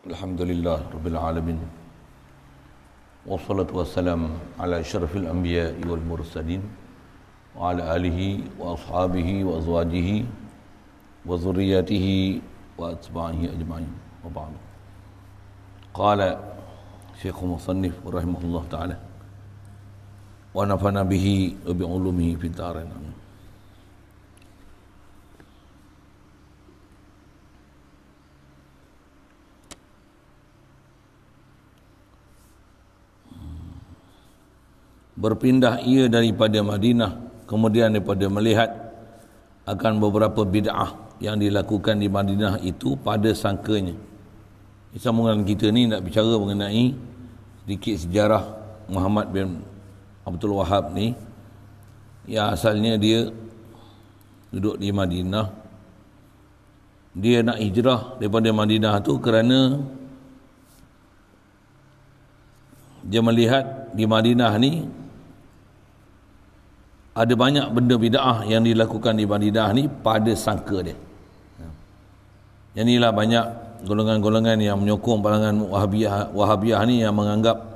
الحمد لله رب العالمين والصلاة والسلام على شرف الأنبياء والمرسلين وعلى آله وأصحابه وأزواجه وذرياته وأتباعه أجمعين وبعد قال شيخ مصنف رحمه الله تعالى ونفعنا به وبعلومه في الدارين آمين berpindah ia daripada Madinah kemudian daripada melihat akan beberapa bid'ah yang dilakukan di Madinah itu pada sangkanya sambungan kita ni nak bicara mengenai sedikit sejarah Muhammad bin Abdul Wahab ni yang asalnya dia duduk di Madinah dia nak hijrah daripada Madinah tu kerana dia melihat di Madinah ni ada banyak benda bid'ah yang dilakukan di Madinah ni pada sangka dia. Ya. Yang inilah banyak golongan-golongan yang menyokong pandangan Wahabiah, Wahabiah ni yang menganggap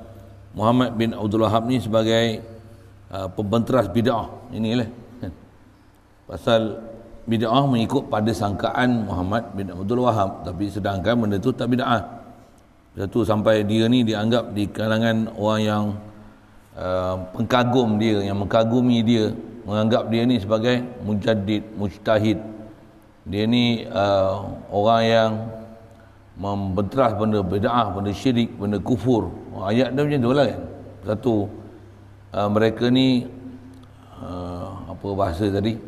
Muhammad bin Abdul Wahab ni sebagai uh, pembenteras bid'ah. Inilah. Pasal bid'ah mengikut pada sangkaan Muhammad bin Abdul Wahab tapi sedangkan benda tu tak bid'ah. Satu sampai dia ni dianggap di kalangan orang yang uh, eh, pengkagum dia yang mengkagumi dia menganggap dia ni sebagai mujaddid mujtahid dia ni uh, orang yang membentras benda bedaah benda syirik benda kufur ayat dia macam tu lah kan satu uh, mereka ni uh, apa bahasa tadi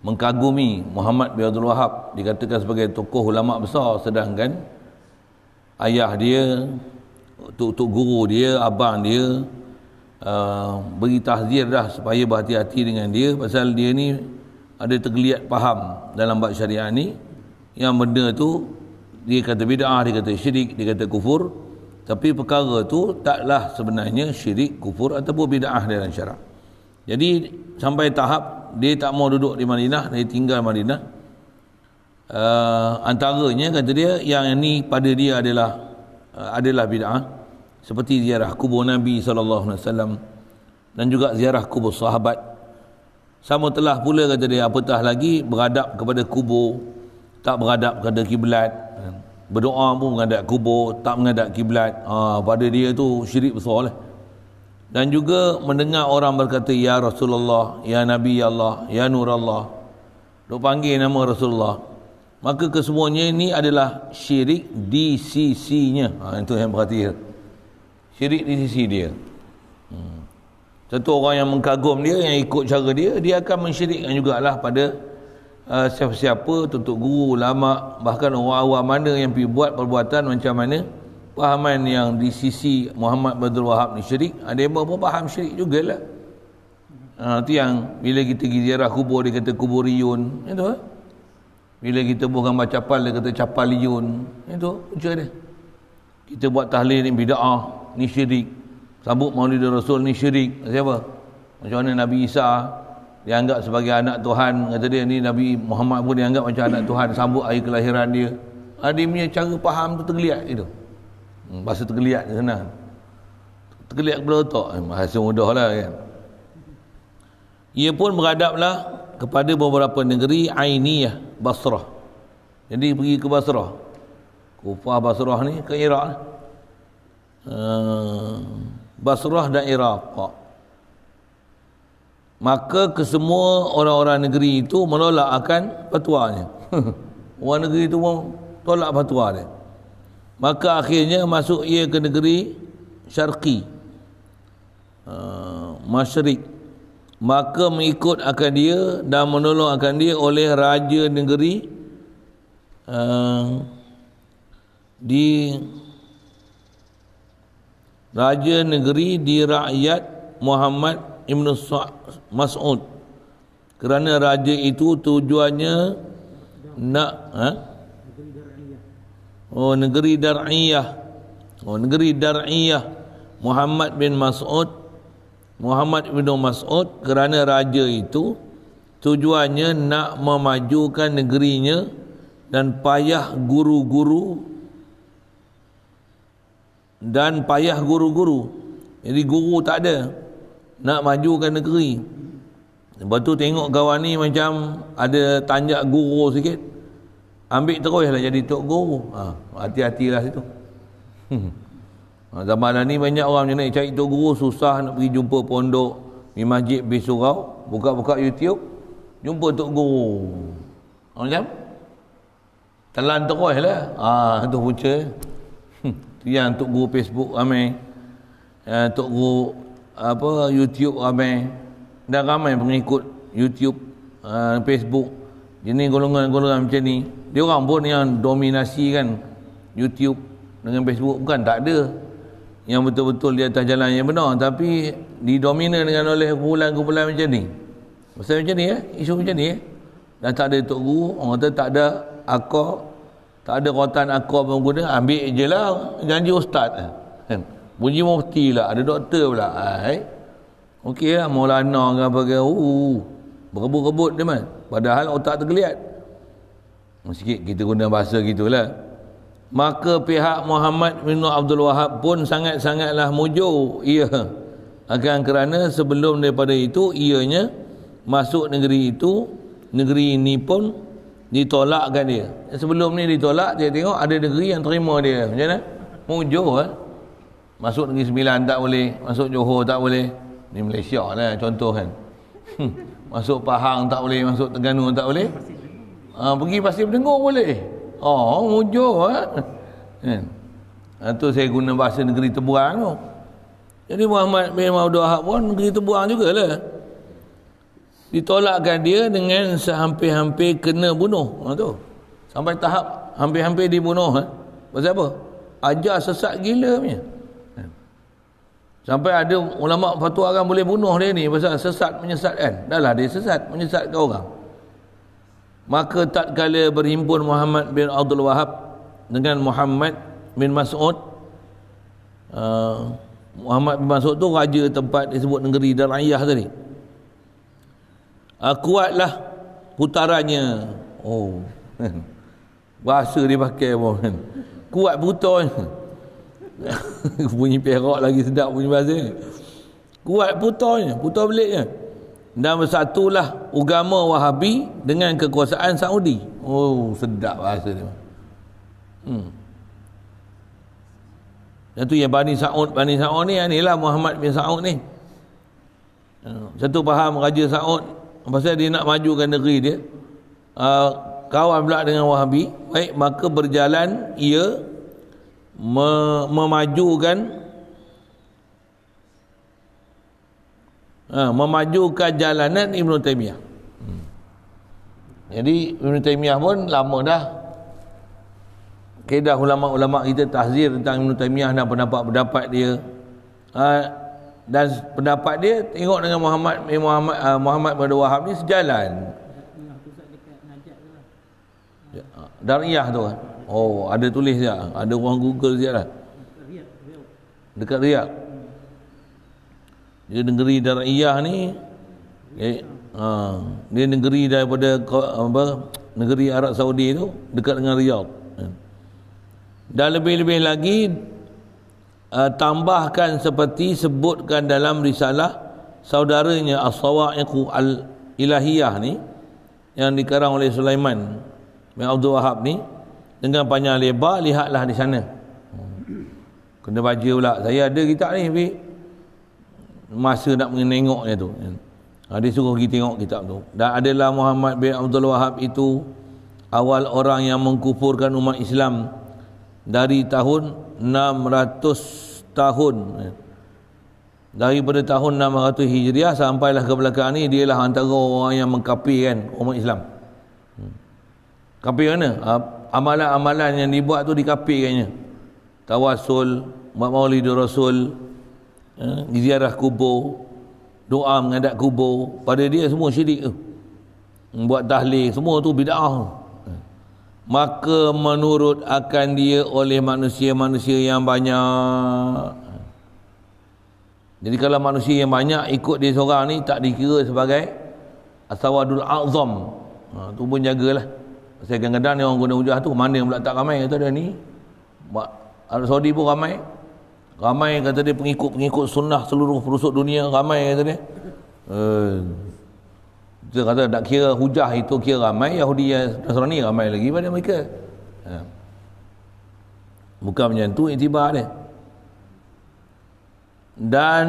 mengkagumi Muhammad bin Abdul Wahab dikatakan sebagai tokoh ulama besar sedangkan ayah dia tok tok guru dia abang dia uh, beri tahzir dah supaya berhati-hati dengan dia pasal dia ni ada tergeliat faham dalam bab syariah ni yang benda tu dia kata bid'ah dia kata syirik dia kata kufur tapi perkara tu taklah sebenarnya syirik kufur ataupun bid'ah dalam syarak jadi sampai tahap dia tak mau duduk di Madinah dia tinggal Madinah uh, antaranya kata dia yang ini pada dia adalah uh, adalah bid'ah ah seperti ziarah kubur Nabi sallallahu alaihi wasallam dan juga ziarah kubur sahabat sama telah pula kata dia apatah lagi beradab kepada kubur tak beradab kepada kiblat berdoa pun menghadap kubur tak menghadap kiblat ha, pada dia tu syirik besar lah dan juga mendengar orang berkata ya Rasulullah ya Nabi ya Allah ya Nur Allah dok panggil nama Rasulullah maka kesemuanya ini adalah syirik di sisinya ha, itu yang berhati-hati syirik di sisi dia hmm. orang yang mengkagum dia yang ikut cara dia dia akan mensyirikkan jugalah pada uh, siapa-siapa tuntuk guru ulama bahkan orang awam mana yang pergi buat perbuatan macam mana pahaman yang di sisi Muhammad Badrul Wahab ni syirik ada yang pun faham syirik jugalah Ha, itu yang bila kita pergi ziarah kubur dia kata kubur riun itu bila kita buang baca pal dia kata capal liun itu macam dia kita buat tahlil ni bida'ah ni syirik sambut maulid rasul ni syirik siapa macam mana Nabi Isa dianggap sebagai anak Tuhan kata dia ni Nabi Muhammad pun dianggap macam anak Tuhan sambut hari kelahiran dia ada ah, punya cara faham tu tergeliat itu hmm, bahasa tergeliat di sana tergeliat kepada otak eh, bahasa mudah lah kan ia pun beradablah kepada beberapa negeri Ainiyah Basrah jadi pergi ke Basrah Kufah Basrah ni ke Iraq uh, Basrah dan Iraq maka kesemua orang-orang negeri itu menolak akan fatwanya orang negeri itu pun tolak fatwa maka akhirnya masuk ia ke negeri syarqi uh, eh, masyrik maka mengikut akan dia dan menolong akan dia oleh raja negeri uh, di raja negeri di rakyat Muhammad Ibn Mas'ud kerana raja itu tujuannya nak ha? oh negeri Dar'iyah oh negeri Dar'iyah Muhammad bin Mas'ud Muhammad bin Mas'ud kerana raja itu tujuannya nak memajukan negerinya dan payah guru-guru dan payah guru-guru jadi guru tak ada nak majukan negeri lepas tu tengok kawan ni macam ada tanjak guru sikit ambil terus lah jadi tok guru ha, hati lah situ ha, zaman ni banyak orang macam ni cari tok guru susah nak pergi jumpa pondok di masjid di surau buka-buka youtube jumpa tok guru macam telan terus lah ha, tu punca yang tok guru Facebook ramai yang tok guru apa YouTube ramai dan ramai pengikut YouTube uh, Facebook jenis golongan-golongan macam ni dia orang pun yang dominasi kan YouTube dengan Facebook bukan tak ada yang betul-betul dia atas jalan yang benar tapi didominan dengan oleh kumpulan-kumpulan macam ni pasal macam ni ya eh? isu macam ni ya eh? dan tak ada tok guru orang kata tak ada akar tak ada kuatan aku pun guna ambil je lah janji ustaz kan bunyi mufti lah ada doktor pula eh? Ah, ok lah maulana ke apa ke uh, berebut-rebut dia man padahal otak tergeliat oh, sikit kita guna bahasa gitulah maka pihak Muhammad bin Abdul Wahab pun sangat-sangatlah mujur ia akan kerana sebelum daripada itu ianya masuk negeri itu negeri ini pun ditolakkan dia sebelum ni ditolak dia tengok ada negeri yang terima dia macam mana mujur eh? masuk negeri sembilan tak boleh masuk Johor tak boleh ni Malaysia lah contoh kan hmm. masuk Pahang tak boleh masuk Terengganu tak boleh ha, pergi pasti berdengung boleh oh mujur eh? kan ha, tu saya guna bahasa negeri terbuang tu jadi Muhammad bin Maudu pun negeri terbuang jugalah ditolakkan dia dengan sehampir-hampir kena bunuh ha, tu sampai tahap hampir-hampir dibunuh ha? pasal apa ajar sesat gila punya ha. sampai ada ulama fatwa kan boleh bunuh dia ni pasal sesat menyesat kan dah lah dia sesat menyesatkan ke orang maka tak kala berhimpun Muhammad bin Abdul Wahab dengan Muhammad bin Mas'ud uh, Muhammad bin Mas'ud tu raja tempat disebut negeri Dalaiyah tadi uh, kuatlah putarannya oh bahasa dia pakai pun kuat putar bunyi perak lagi sedap bunyi bahasa ni kuat putarnya putar beliknya dan bersatulah agama wahabi dengan kekuasaan Saudi oh sedap bahasa dia hmm dan yang Bani Saud Bani Saud ni yang inilah Muhammad bin Saud ni hmm. satu faham Raja Saud pasal dia nak majukan negeri dia uh, kawan pula dengan wahabi baik maka berjalan ia me- memajukan uh, memajukan jalanan Ibn Taymiyah hmm. jadi Ibn Taymiyah pun lama dah kedah ulama-ulama kita tahzir tentang Ibn Taymiyah dan pendapat-pendapat dia uh, dan pendapat dia tengok dengan Muhammad eh, Muhammad uh, Muhammad bin Wahab ni sejalan. Ya, ah, Dariah tu. Kan? Oh, ada tulis dia. Ada orang Google dia lah. Dekat Riyadh. Dia negeri Dariah ni eh, uh, dia negeri daripada apa negeri Arab Saudi tu dekat dengan Riyadh. Dan lebih-lebih lagi uh, tambahkan seperti sebutkan dalam risalah saudaranya As-Sawa'iqu Al-Ilahiyah ni yang dikarang oleh Sulaiman bin Abdul Wahab ni dengan panjang lebar lihatlah di sana kena baca pula saya ada kitab ni tapi masa nak menengoknya tu ha, dia suruh pergi tengok kitab tu dan adalah Muhammad bin Abdul Wahab itu awal orang yang mengkufurkan umat Islam dari tahun 600 tahun daripada tahun 600 Hijriah sampailah ke belakang ni dia lah antara orang yang mengkapirkan umat Islam hmm. kapir mana? amalan-amalan yang dibuat tu dikapirkannya tawasul buat maulid rasul eh, ziarah kubur doa mengadap kubur pada dia semua syirik tu buat tahlil semua tu bid'ah tu maka menurut akan dia oleh manusia-manusia yang banyak jadi kalau manusia yang banyak ikut dia seorang ni tak dikira sebagai asawadul azam ha, tu pun jagalah saya kadang-kadang ni orang guna ujah tu mana yang pula tak ramai kata dia ni Arab Saudi pun ramai ramai kata dia pengikut-pengikut sunnah seluruh perusuk dunia ramai kata dia eh. Kita kata tak kira hujah itu kira ramai Yahudi dan Nasrani ramai lagi pada mereka. Ha. Bukan macam tu intibar dia. Dan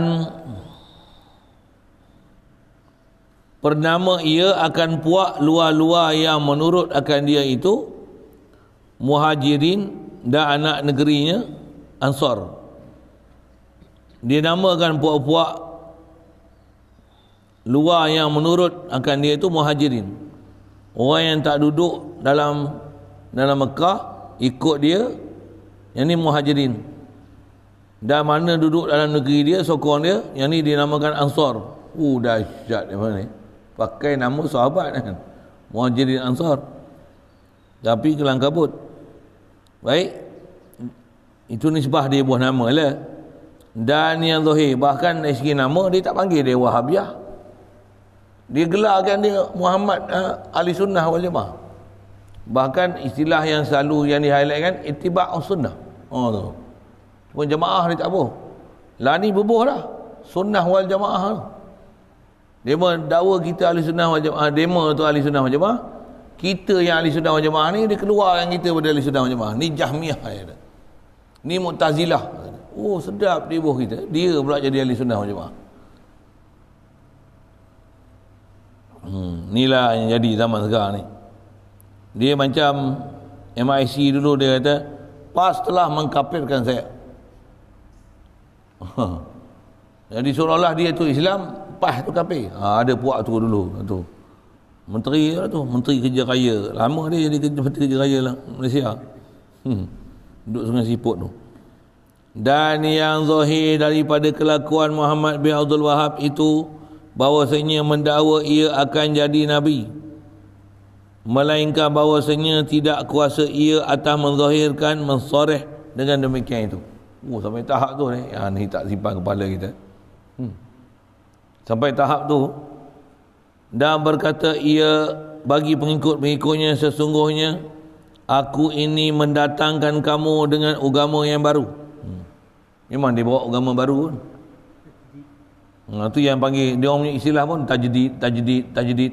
Pernama ia akan puak luar-luar yang menurut akan dia itu Muhajirin dan anak negerinya Ansar Dia namakan puak-puak luar yang menurut akan dia itu muhajirin orang yang tak duduk dalam dalam Mekah ikut dia yang ni muhajirin dan mana duduk dalam negeri dia sokong dia yang ni dinamakan ansar uh dahsyat dia ni pakai nama sahabat kan muhajirin ansar tapi kelang kabut baik itu nisbah dia buah nama lah dan yang zahir bahkan dari segi nama dia tak panggil dia Wahabiah dia gelarkan dia Muhammad uh, ha, Ali Sunnah wal Jamaah bahkan istilah yang selalu yang di highlight kan itiba' sunnah oh tu cuma jemaah ni tak apa lah ni bubuh sunnah wal jamaah tu demo dakwa kita ahli sunnah wal jamaah demo tu ahli sunnah wal jamaah kita yang ahli sunnah wal jamaah ni dia keluarkan kita pada ahli sunnah wal jamaah ni jahmiyah dia ni mu'tazilah oh sedap dia bubuh kita dia pula jadi ahli sunnah wal jamaah Hmm, inilah yang jadi zaman sekarang ni. Dia macam MIC dulu dia kata, PAS telah mengkapirkan saya. jadi seolah-olah dia tu Islam, PAS tu kapir. Ha, ada puak tu dulu. Tu. Menteri lah tu, Menteri Kerja Raya. Lama dia jadi Menteri Kerja Raya lah Malaysia. Hmm, duduk sungai siput tu. Dan yang zahir daripada kelakuan Muhammad bin Abdul Wahab itu, bahawasanya mendakwa ia akan jadi Nabi melainkan bahawasanya tidak kuasa ia atas menzahirkan mensoreh dengan demikian itu oh, sampai tahap tu ni yang ah, ni tak simpan kepala kita hmm. sampai tahap tu dan berkata ia bagi pengikut-pengikutnya sesungguhnya aku ini mendatangkan kamu dengan agama yang baru hmm. memang dia bawa agama baru Nah, tu yang panggil dia orang punya istilah pun tajdid, tajdid, tajdid.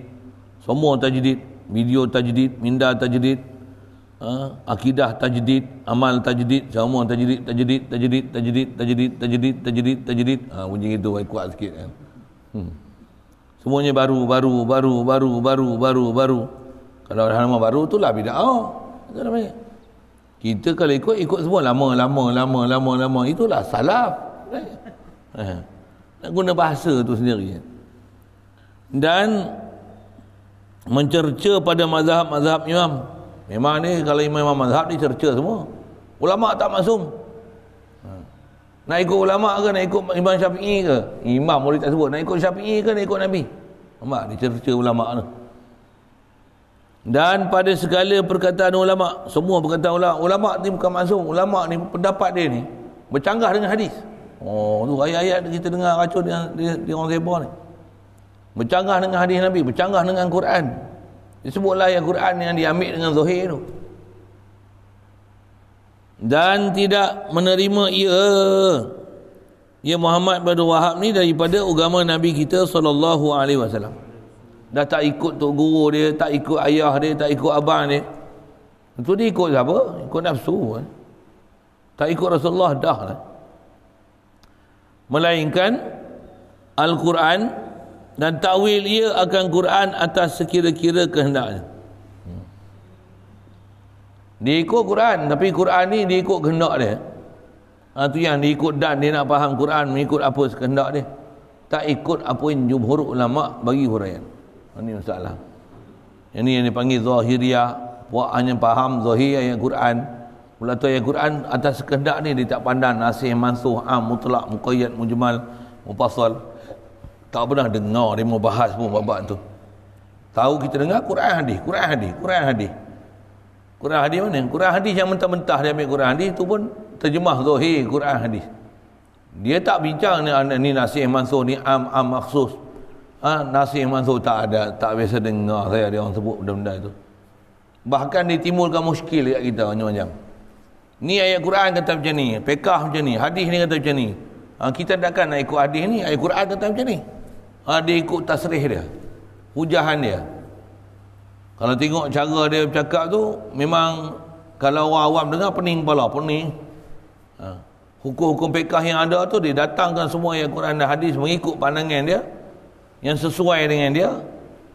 Semua tajdid, video tajdid, minda tajdid. Ha? akidah tajdid, amal tajdid, semua tajdid, tajdid, tajdid, tajdid, tajdid, tajdid, tajdid, tajdid. Ha, bunyi itu baik kuat sikit kan. Hmm. Semuanya baru, baru, baru, baru, baru, baru, baru. Kalau ada nama baru tu lah bid'ah. Oh, itu namanya. Kita kalau ikut ikut semua lama, lama, lama, lama, lama, itulah salaf. Ha. Tak guna bahasa tu sendiri. Dan mencerca pada mazhab-mazhab imam. Memang ni kalau imam mazhab ni cerca semua. Ulama tak maksum. Ha. Nak ikut ulama ke nak ikut imam syafi'i ke? Imam boleh tak sebut. Nak ikut syafi'i ke nak ikut Nabi? Nampak dia cerca ulama tu. Dan pada segala perkataan ulama, semua perkataan ulama, ulama ni bukan maksum. Ulama ni pendapat dia ni bercanggah dengan hadis. Oh, tu ayat-ayat kita dengar racun dia, dia, dia orang sebar ni. Bercanggah dengan hadis Nabi, bercanggah dengan Quran. Disebutlah yang Quran yang diambil dengan zahir tu. Dan tidak menerima ia Ya Muhammad bin Wahab ni daripada agama Nabi kita sallallahu alaihi wasallam. Dah tak ikut tok guru dia, tak ikut ayah dia, tak ikut abang dia. Itu dia ikut siapa? Ikut nafsu. Eh. Tak ikut Rasulullah dah lah. Eh melainkan Al-Quran dan ta'wil ia akan Quran atas sekira-kira kehendaknya diikut Quran tapi Quran ni diikut kehendak dia ha, tu yang diikut dan dia nak faham Quran mengikut apa sekehendak dia tak ikut apa yang jumhur ulama bagi huraian ini ha, masalah ini yang dipanggil zahiriah buat hanya faham zahiriah yang Quran Pula tu ayat Quran atas sekehendak ni dia tak pandang nasih mansuh am mutlak muqayyad mujmal mufassal. Tak pernah dengar dia mau bahas pun bab tu. Tahu kita dengar Quran hadis, Quran hadis, Quran hadis. Quran hadis mana? Quran hadis yang mentah-mentah dia ambil Quran hadis tu pun terjemah zahir Quran hadis. Dia tak bincang ni, ni nasih mansuh ni am am maksus. Ha, nasih mansuh tak ada, tak biasa dengar saya dia orang sebut benda-benda tu. Bahkan ditimbulkan muskil dekat kita macam-macam. Ni ayat Quran kata macam ni. Pekah macam ni. Hadis ni kata macam ni. Ha, kita takkan nak ikut hadis ni. Ayat Quran kata macam ni. Ha, dia ikut tasrih dia. Hujahan dia. Kalau tengok cara dia bercakap tu. Memang kalau orang awam dengar pening kepala. Pening. Ha. Hukum-hukum pekah yang ada tu. Dia datangkan semua ayat Quran dan hadis. Mengikut pandangan dia. Yang sesuai dengan dia.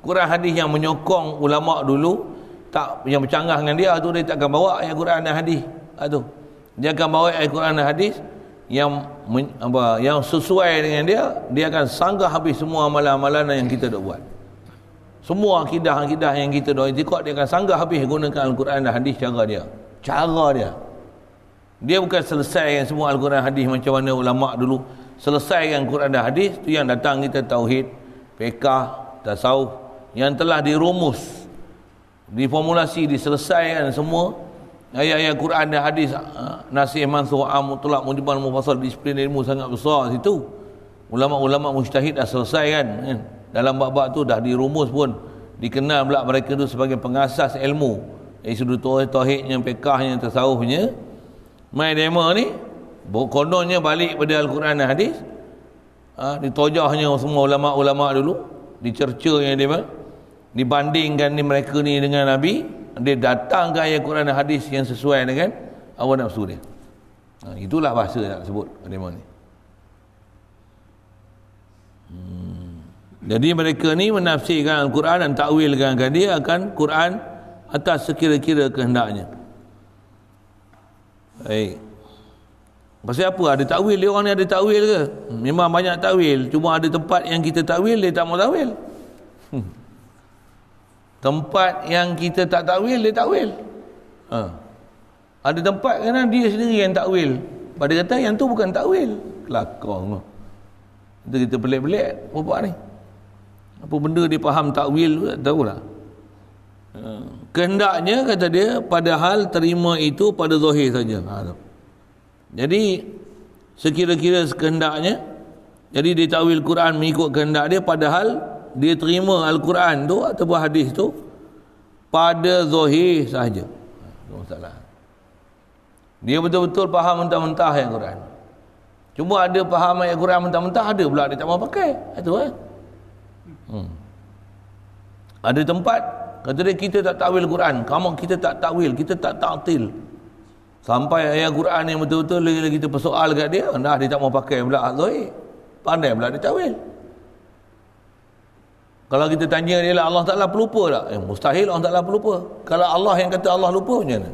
Quran hadis yang menyokong ulama' dulu. Tak yang bercanggah dengan dia tu. Dia takkan bawa ayat Quran dan hadis aduh dia akan bawa Al-Quran dan hadis yang apa yang sesuai dengan dia dia akan sanggah habis semua amalan-amalan yang kita dah buat semua akidah-akidah yang kita dah itikad dia akan sanggah habis gunakan Al-Quran dan hadis cara dia cara dia dia bukan selesai yang semua Al-Quran hadis macam mana ulama dulu selesai yang al Quran dan hadis tu yang datang kita tauhid fiqh tasawuf yang telah dirumus diformulasi diselesaikan semua ayat-ayat Quran dan hadis ha, nasih mansuh am ah, mutlak mujibal mufassal disiplin ilmu sangat besar situ ulama-ulama mustahid dah selesai kan, kan dalam bab-bab tu dah dirumus pun dikenal pula mereka tu sebagai pengasas ilmu dari eh, sudut tauhidnya pekahnya tasawufnya mai demo ni kononnya balik pada al-Quran dan hadis ha, ditojahnya semua ulama-ulama dulu dicerca yang demo dibandingkan ni mereka ni dengan nabi dia datangkan ayat Quran dan hadis yang sesuai dengan awal nafsu dia ha, itulah bahasa yang nak sebut ni hmm. jadi mereka ni menafsirkan Al-Quran dan ta'wilkan kan dia akan Quran atas sekira-kira kehendaknya baik pasal apa ada takwil, dia orang ni ada takwil ke hmm, memang banyak takwil. cuma ada tempat yang kita takwil, dia tak mau takwil. Tempat yang kita tak takwil, dia takwil. Ha. Ada tempat kerana dia sendiri yang takwil. Pada kata yang tu bukan takwil. Kelakar tu. Itu kita pelik-pelik. Apa ni? Apa benda dia faham takwil tu tak tahulah. Ha. Kehendaknya kata dia padahal terima itu pada zahir saja. Ha, Jadi sekira-kira kehendaknya jadi dia takwil Quran mengikut kehendak dia padahal dia terima Al-Quran tu ataupun hadis tu pada zahir sahaja. Masalah. Dia betul-betul faham mentah-mentah yang Quran. Cuma ada faham yang Quran mentah-mentah ada pula dia tak mau pakai. Itu eh. Hmm. Ada tempat kata dia kita tak takwil Quran. Kamu kita tak takwil, kita tak taktil. Sampai ayat Quran yang betul-betul lagi-lagi kita persoal kat dia, nah dia tak mau pakai pula Azoi. Pandai pula dia takwil. Kalau kita tanya dia lah Allah Ta'ala pelupa tak? Eh, mustahil Allah Ta'ala pelupa. Kalau Allah yang kata Allah lupa macam mana?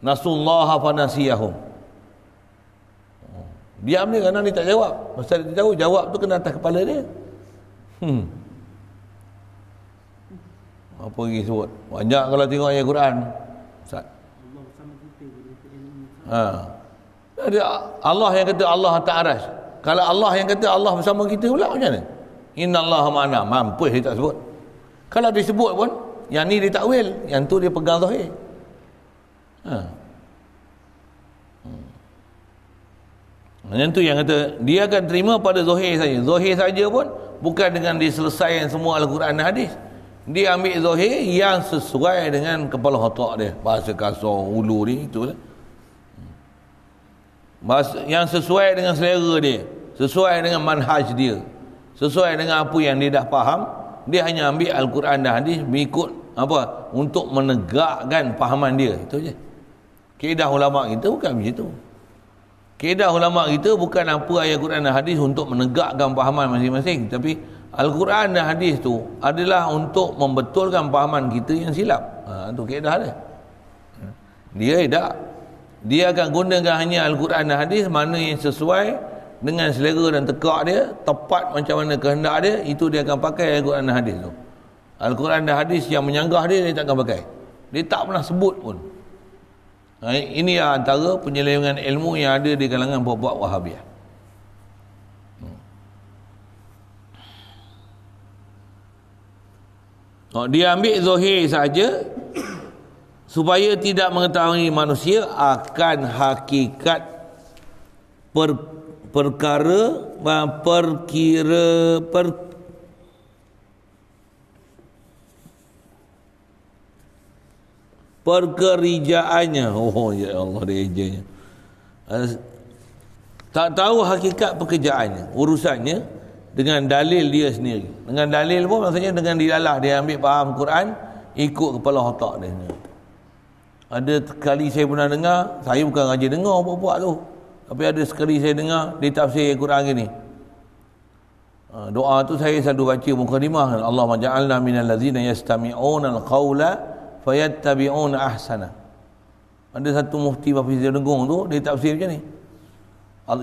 Nasullah fanasiyahum. Hmm. Diam ni, kerana ni tak jawab. Masa dia tahu jawab tu kena atas kepala dia. Hmm. Apa lagi sebut? Banyak kalau tengok ayat Quran. Ustaz. Ha. Allah yang kata Allah tak aras. Kalau Allah yang kata Allah bersama kita pula macam mana? Innallaha ma'ana mampu dia tak sebut. Kalau dia sebut pun yang ni dia tak takwil, yang tu dia pegang zahir. Ha. Yang hmm. tu yang kata dia akan terima pada zahir saja. Zahir saja pun bukan dengan diselesaikan semua al-Quran dan hadis. Dia ambil zahir yang sesuai dengan kepala otak dia, bahasa kasar, ulu ni itulah. Hmm. Bahasa, yang sesuai dengan selera dia, sesuai dengan manhaj dia sesuai dengan apa yang dia dah faham dia hanya ambil Al-Quran dan hadis mengikut apa untuk menegakkan pahaman dia itu je Kedah ulama kita bukan macam itu Kedah ulama kita bukan apa ayat Quran dan hadis untuk menegakkan pahaman masing-masing tapi Al-Quran dan hadis tu adalah untuk membetulkan pahaman kita yang silap ha, itu kaedah dia dia tidak dia akan gunakan hanya Al-Quran dan hadis mana yang sesuai dengan selera dan tekak dia tepat macam mana kehendak dia itu dia akan pakai Al-Quran dan Hadis tu Al-Quran dan Hadis yang menyanggah dia dia tak akan pakai dia tak pernah sebut pun ha, ini yang antara penyelewengan ilmu yang ada di kalangan buat-buat wahabiah Oh, dia ambil zahir saja supaya tidak mengetahui manusia akan hakikat per, perkara perkira per perkerijaannya oh ya Allah rejanya tak tahu hakikat pekerjaannya urusannya dengan dalil dia sendiri dengan dalil pun maksudnya dengan dilalah dia ambil faham Quran ikut kepala otak dia ada kali saya pernah dengar saya bukan rajin dengar buat-buat tu tapi ada sekali saya dengar di tafsir Al-Quran ini. Ha, doa tu saya selalu baca muka limah. Allah maja'alna minal ladhina yastami'una al-qawla fayattabi'una ahsana. Ada satu mufti Bapak Fizil dengung tu, dia tafsir macam ni.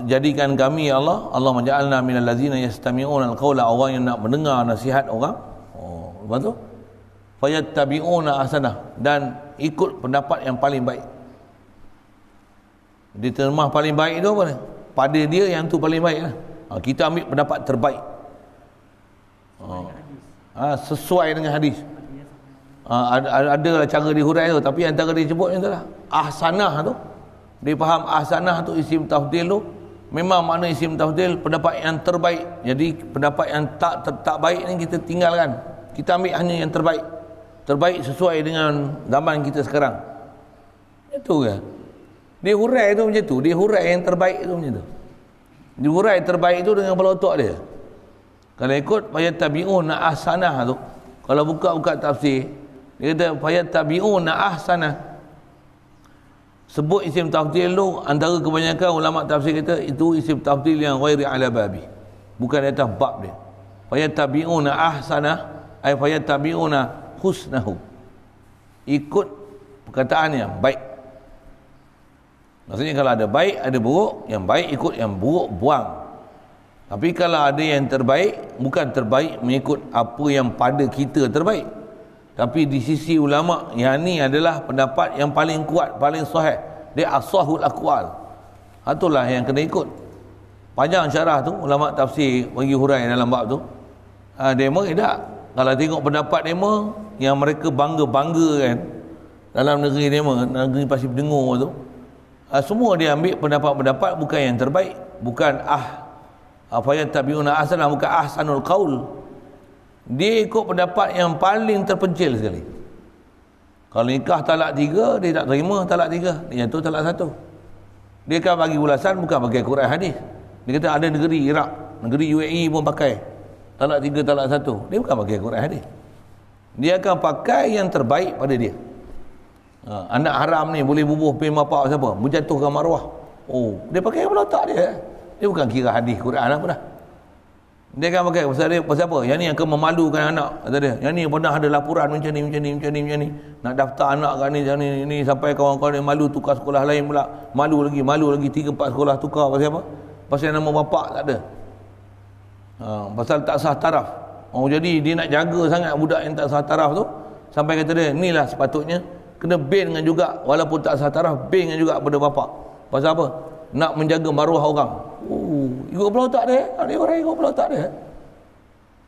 Jadikan kami ya Allah, Allah maja'alna minal ladhina yastami'una al-qawla orang yang nak mendengar nasihat orang. Oh, lepas tu. Fayattabi'una ahsana. Dan ikut pendapat yang paling baik. Di diterima paling baik itu apa ni? Pada dia yang tu paling baik lah. Ha, kita ambil pendapat terbaik. Ha, ha sesuai dengan hadis. Ha, ada, ada lah cara dihurai tu. Tapi yang tak disebut yang tu lah. Ahsanah tu. Dia faham ahsanah tu isim tafdil tu. Memang makna isim tafdil pendapat yang terbaik. Jadi pendapat yang tak ter, tak baik ni kita tinggalkan. Kita ambil hanya yang terbaik. Terbaik sesuai dengan zaman kita sekarang. Itu ke? Ya? Dia hurai itu macam tu. Dia hurai yang terbaik itu macam tu. Dia hurai terbaik itu dengan pelotok dia. Kalau ikut ayat tabi'un na'ah tu. Kalau buka-buka tafsir. Dia kata payat tabi'un na'ah Sebut isim tafdil tu antara kebanyakan ulama tafsir kata itu isim tafdil yang ghairi ala babi. Bukan atas bab dia. Ayat tabi'una ahsana ayat fayat tabi'una husnahu. Ikut perkataannya baik. Maksudnya kalau ada baik, ada buruk, yang baik ikut, yang buruk buang. Tapi kalau ada yang terbaik, bukan terbaik mengikut apa yang pada kita terbaik. Tapi di sisi ulama, yang ini adalah pendapat yang paling kuat, paling sahih. Dia asahul akwal. Itulah yang kena ikut. Panjang syarah tu, ulama tafsir bagi hurai dalam bab tu. Ha, demo tidak. Kalau tengok pendapat demo yang mereka bangga-bangga kan dalam negeri demo, negeri pasti dengung tu uh, semua dia ambil pendapat-pendapat bukan yang terbaik bukan ah apa yang tabiuna asalah bukan ahsanul qaul dia ikut pendapat yang paling terpencil sekali kalau nikah talak tiga dia tak terima talak tiga dia tu talak satu dia kan bagi ulasan bukan bagi Quran hadis dia kata ada negeri Iraq negeri UAE pun pakai talak tiga talak satu dia bukan bagi Quran hadis dia akan pakai yang terbaik pada dia Ha, anak haram ni boleh bubuh pin bapak siapa? Menjatuhkan maruah. Oh, dia pakai pula tak dia? Eh? Dia bukan kira hadis Quran apa dah. Dia kan pakai pasal dia pasal apa? Yang ni yang memalukan anak kata dia. Yang ni pernah ada laporan macam ni macam ni macam ni macam ni. Nak daftar anak kat ni sini ni sampai kawan-kawan dia malu tukar sekolah lain pula. Malu lagi, malu lagi 3 4 sekolah tukar pasal apa? Pasal nama bapak tak ada. Ha, pasal tak sah taraf. Oh jadi dia nak jaga sangat budak yang tak sah taraf tu sampai kata dia, "Inilah sepatutnya kena ban dengan juga walaupun tak sataraf ban dengan juga pada bapa pasal apa nak menjaga maruah orang uh, ikut pula tak ada eh? ada orang ikut pula tak ada eh?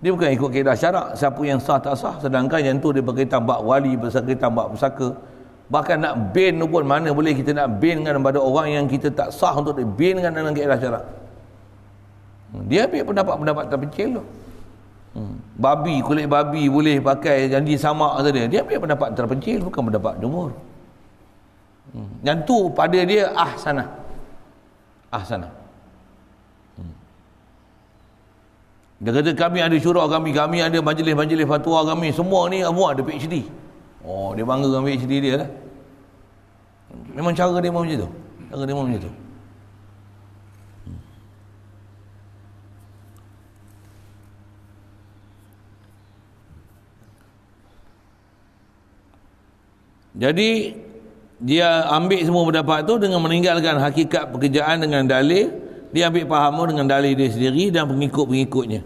dia bukan ikut kaedah syarak siapa yang sah tak sah sedangkan yang tu dia berkaitan bak wali berkaitan tambak pusaka bahkan nak ban pun mana boleh kita nak ban dengan pada orang yang kita tak sah untuk dibin dengan dalam kaedah syarak hmm, dia ambil pendapat-pendapat terpencil tu Hmm. Babi, kulit babi boleh pakai janji sama tadi. Dia punya pendapat terpencil, bukan pendapat jumhur. Hmm. Yang tu pada dia ah sana. Ah sana. Hmm. Dia kata kami ada syurah kami, kami ada majlis-majlis fatwa kami. Semua ni Abu ada PhD. Oh, dia bangga dengan PhD dia lah. Memang cara dia macam tu. Cara dia macam tu. Hmm. Jadi dia ambil semua pendapat tu dengan meninggalkan hakikat pekerjaan dengan dalil, dia ambil faham dengan dalil dia sendiri dan pengikut-pengikutnya.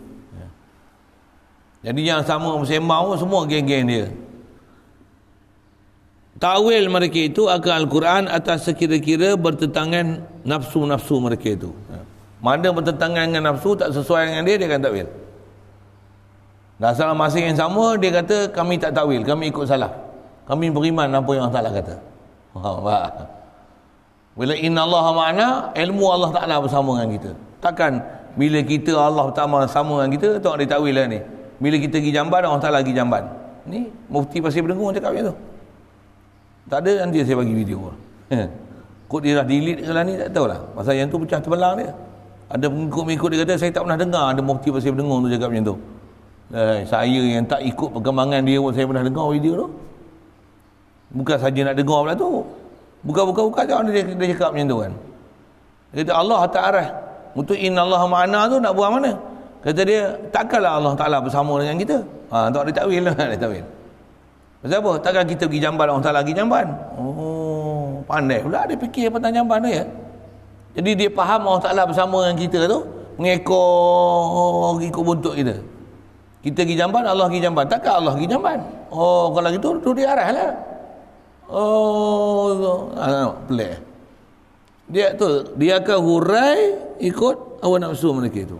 Jadi yang sama sembang semua geng-geng dia. Ta'wil mereka itu akan Al-Quran atas sekira-kira bertentangan nafsu-nafsu mereka itu. Mana bertentangan dengan nafsu tak sesuai dengan dia, dia akan ta'wil. Dan salah masing yang sama, dia kata kami tak ta'wil, kami ikut salah kami beriman apa yang Allah Ta'ala kata bila inna Allah makna ilmu Allah Ta'ala bersama dengan kita takkan bila kita Allah pertama sama dengan kita tengok dia ta'wil lah ni bila kita pergi jamban Allah Ta'ala pergi jamban ni mufti pasir berdengung cakap macam tu tak ada nanti saya bagi video lah kot dia dah delete ke lah ni tak tahulah pasal yang tu pecah terbelah dia ada pengikut-pengikut dia kata saya tak pernah dengar ada mufti pasir berdengung tu cakap macam tu Eh, saya yang tak ikut perkembangan dia saya pernah dengar video tu Bukan saja nak dengar pula tu. Buka-buka-buka je orang dia, dia cakap macam tu kan. Kata Allah tak arah. Untuk inna Allah ma'ana tu nak buat mana? Kata dia, takkanlah Allah Ta'ala bersama dengan kita. Ha, tak ada ta'wil lah, tak ada ta'wil. Sebab apa? Takkan kita pergi jamban, Allah Ta'ala pergi jamban. Oh, pandai pula dia fikir tentang jamban tu ya. Jadi dia faham Allah Ta'ala bersama dengan kita tu, mengekor ikut buntut kita. Kita pergi jamban, Allah pergi jamban. Takkan Allah pergi jamban? Oh, kalau gitu, tu dia arah lah. Oh, ah, pelik. Dia tu, dia akan hurai ikut awak nafsu mereka itu.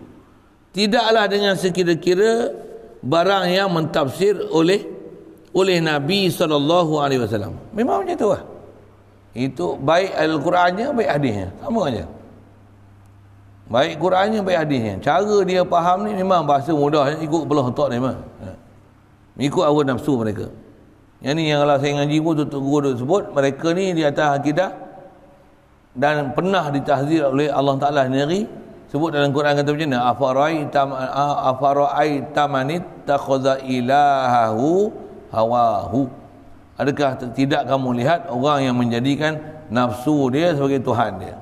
Tidaklah dengan sekira-kira barang yang mentafsir oleh oleh Nabi sallallahu alaihi wasallam. Memang macam tu lah. Itu baik al-Qurannya baik hadisnya, sama aja. Baik Qurannya baik hadisnya. Cara dia faham ni memang bahasa mudah ikut belah otak ni memang. Ha. Ikut awak nafsu mereka. Yang ni yang kalau saya ngaji pun tutup guru tu sebut mereka ni di atas akidah dan pernah ditahzir oleh Allah Taala sendiri sebut dalam Quran kata macam mana afarai tam afarai tamanit takhaza ilahahu hawahu adakah tidak kamu lihat orang yang menjadikan nafsu dia sebagai tuhan dia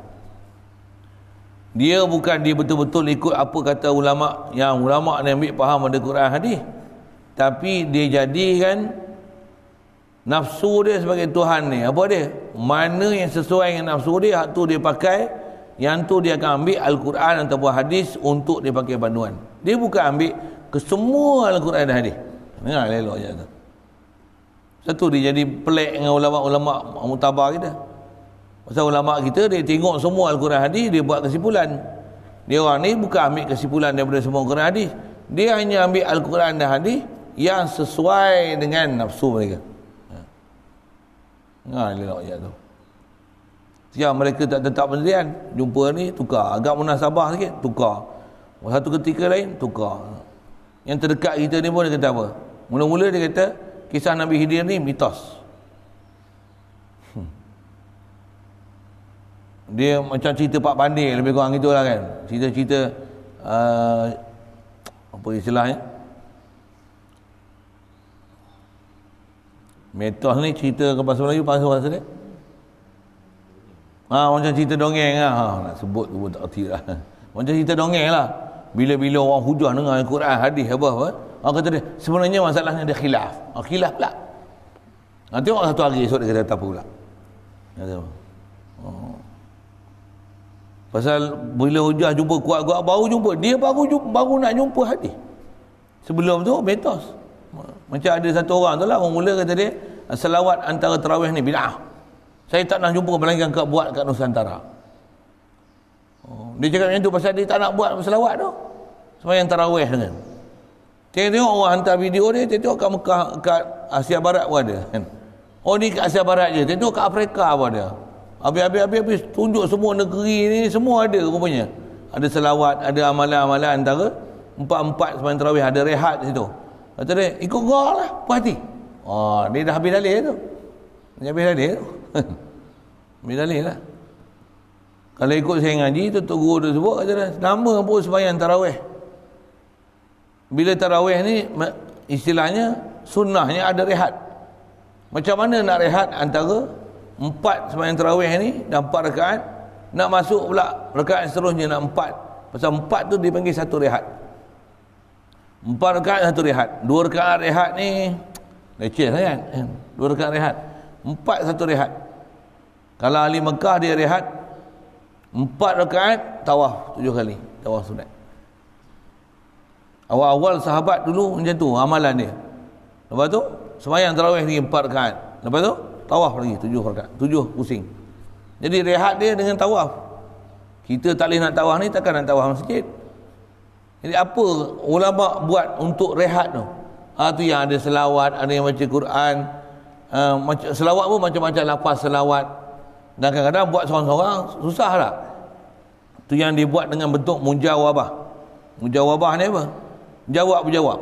dia bukan dia betul-betul ikut apa kata ulama yang ulama ni ambil faham pada Quran hadis tapi dia jadikan nafsu dia sebagai Tuhan ni apa dia mana yang sesuai dengan nafsu dia hak tu dia pakai yang tu dia akan ambil Al-Quran ataupun hadis untuk dia pakai panduan dia bukan ambil ke semua Al-Quran dan hadis dengar elok je tu satu dia jadi pelik dengan ulama-ulama mutabar kita pasal ulama kita dia tengok semua Al-Quran hadis dia buat kesimpulan dia orang ni bukan ambil kesimpulan daripada semua Al-Quran hadis dia hanya ambil Al-Quran dan hadis yang sesuai dengan nafsu mereka. Ha, elok ayat tu. Sekarang mereka tak tetap pendirian. Jumpa ni, tukar. Agak munasabah sikit, tukar. Satu ketika lain, tukar. Yang terdekat kita ni pun dia kata apa? Mula-mula dia kata, kisah Nabi Hidir ni mitos. Hmm. Dia macam cerita Pak Pandir, lebih kurang itulah kan. Cerita-cerita, uh, apa istilahnya? Metos ni cerita ke bahasa Melayu pasal bahasa dia. Ha, macam cerita dongeng lah. Ha, nak sebut pun tak kerti lah. Macam cerita dongeng lah. Bila-bila orang hujah dengar Al-Quran, hadis, apa apa. Ha, kata dia, sebenarnya masalahnya dia khilaf. Ha, khilaf pula. Ha, tengok satu hari esok dia kata, apa pula. Kata, ha. Pasal bila hujah jumpa kuat-kuat, baru jumpa. Dia baru jumpa, baru nak jumpa hadis. Sebelum tu, metos. Metos. Macam ada satu orang tu lah orang mula kata dia selawat antara tarawih ni bid'ah. Saya tak nak jumpa melainkan kau buat kat Nusantara. Oh, dia cakap macam tu pasal dia tak nak buat selawat tu. Semua yang tarawih kan. Tengok, tengok orang hantar video ni, tengok, tengok kat Mekah, kat Asia Barat pun ada. Kan. Oh ni kat Asia Barat je, tengok, tengok kat Afrika pun ada. Habis-habis-habis tunjuk semua negeri ni, semua ada rupanya. Ada selawat, ada amalan-amalan antara empat-empat semayang terawih, ada rehat di situ. Kata dia, ikut kau lah, puas hati. Oh, dia dah habis dalil tu. Dia habis dalil tu. habis dalil lah. Kalau ikut saya ngaji, tu Tok Guru tu sebut, kata dia, lama pun sebayang tarawih. Bila tarawih ni, istilahnya, sunnahnya ada rehat. Macam mana nak rehat antara empat sebayang tarawih ni dan empat rekaan, nak masuk pula rekaan seterusnya nak empat. Pasal empat tu dipanggil satu rehat. Empat rekaat satu rehat. Dua rekaat rehat ni leceh lah kan. Eh, dua rekaat rehat. Empat satu rehat. Kalau ahli Mekah dia rehat empat rekaat tawaf tujuh kali. Tawaf sunat. Awal-awal sahabat dulu macam tu amalan dia. Lepas tu semayang terawih ni empat rekaat. Lepas tu tawaf lagi tujuh rekaat. Tujuh pusing. Jadi rehat dia dengan tawaf. Kita tak boleh nak tawaf ni takkan nak tawaf masjid. Jadi apa ulama buat untuk rehat tu? Ha tu yang ada selawat, ada yang baca Quran. Ha, macam, selawat pun macam-macam lafaz selawat. Dan kadang-kadang buat seorang-seorang susah tak? Lah. Tu yang dibuat dengan bentuk mujawabah. Mujawabah ni apa? Jawab berjawab.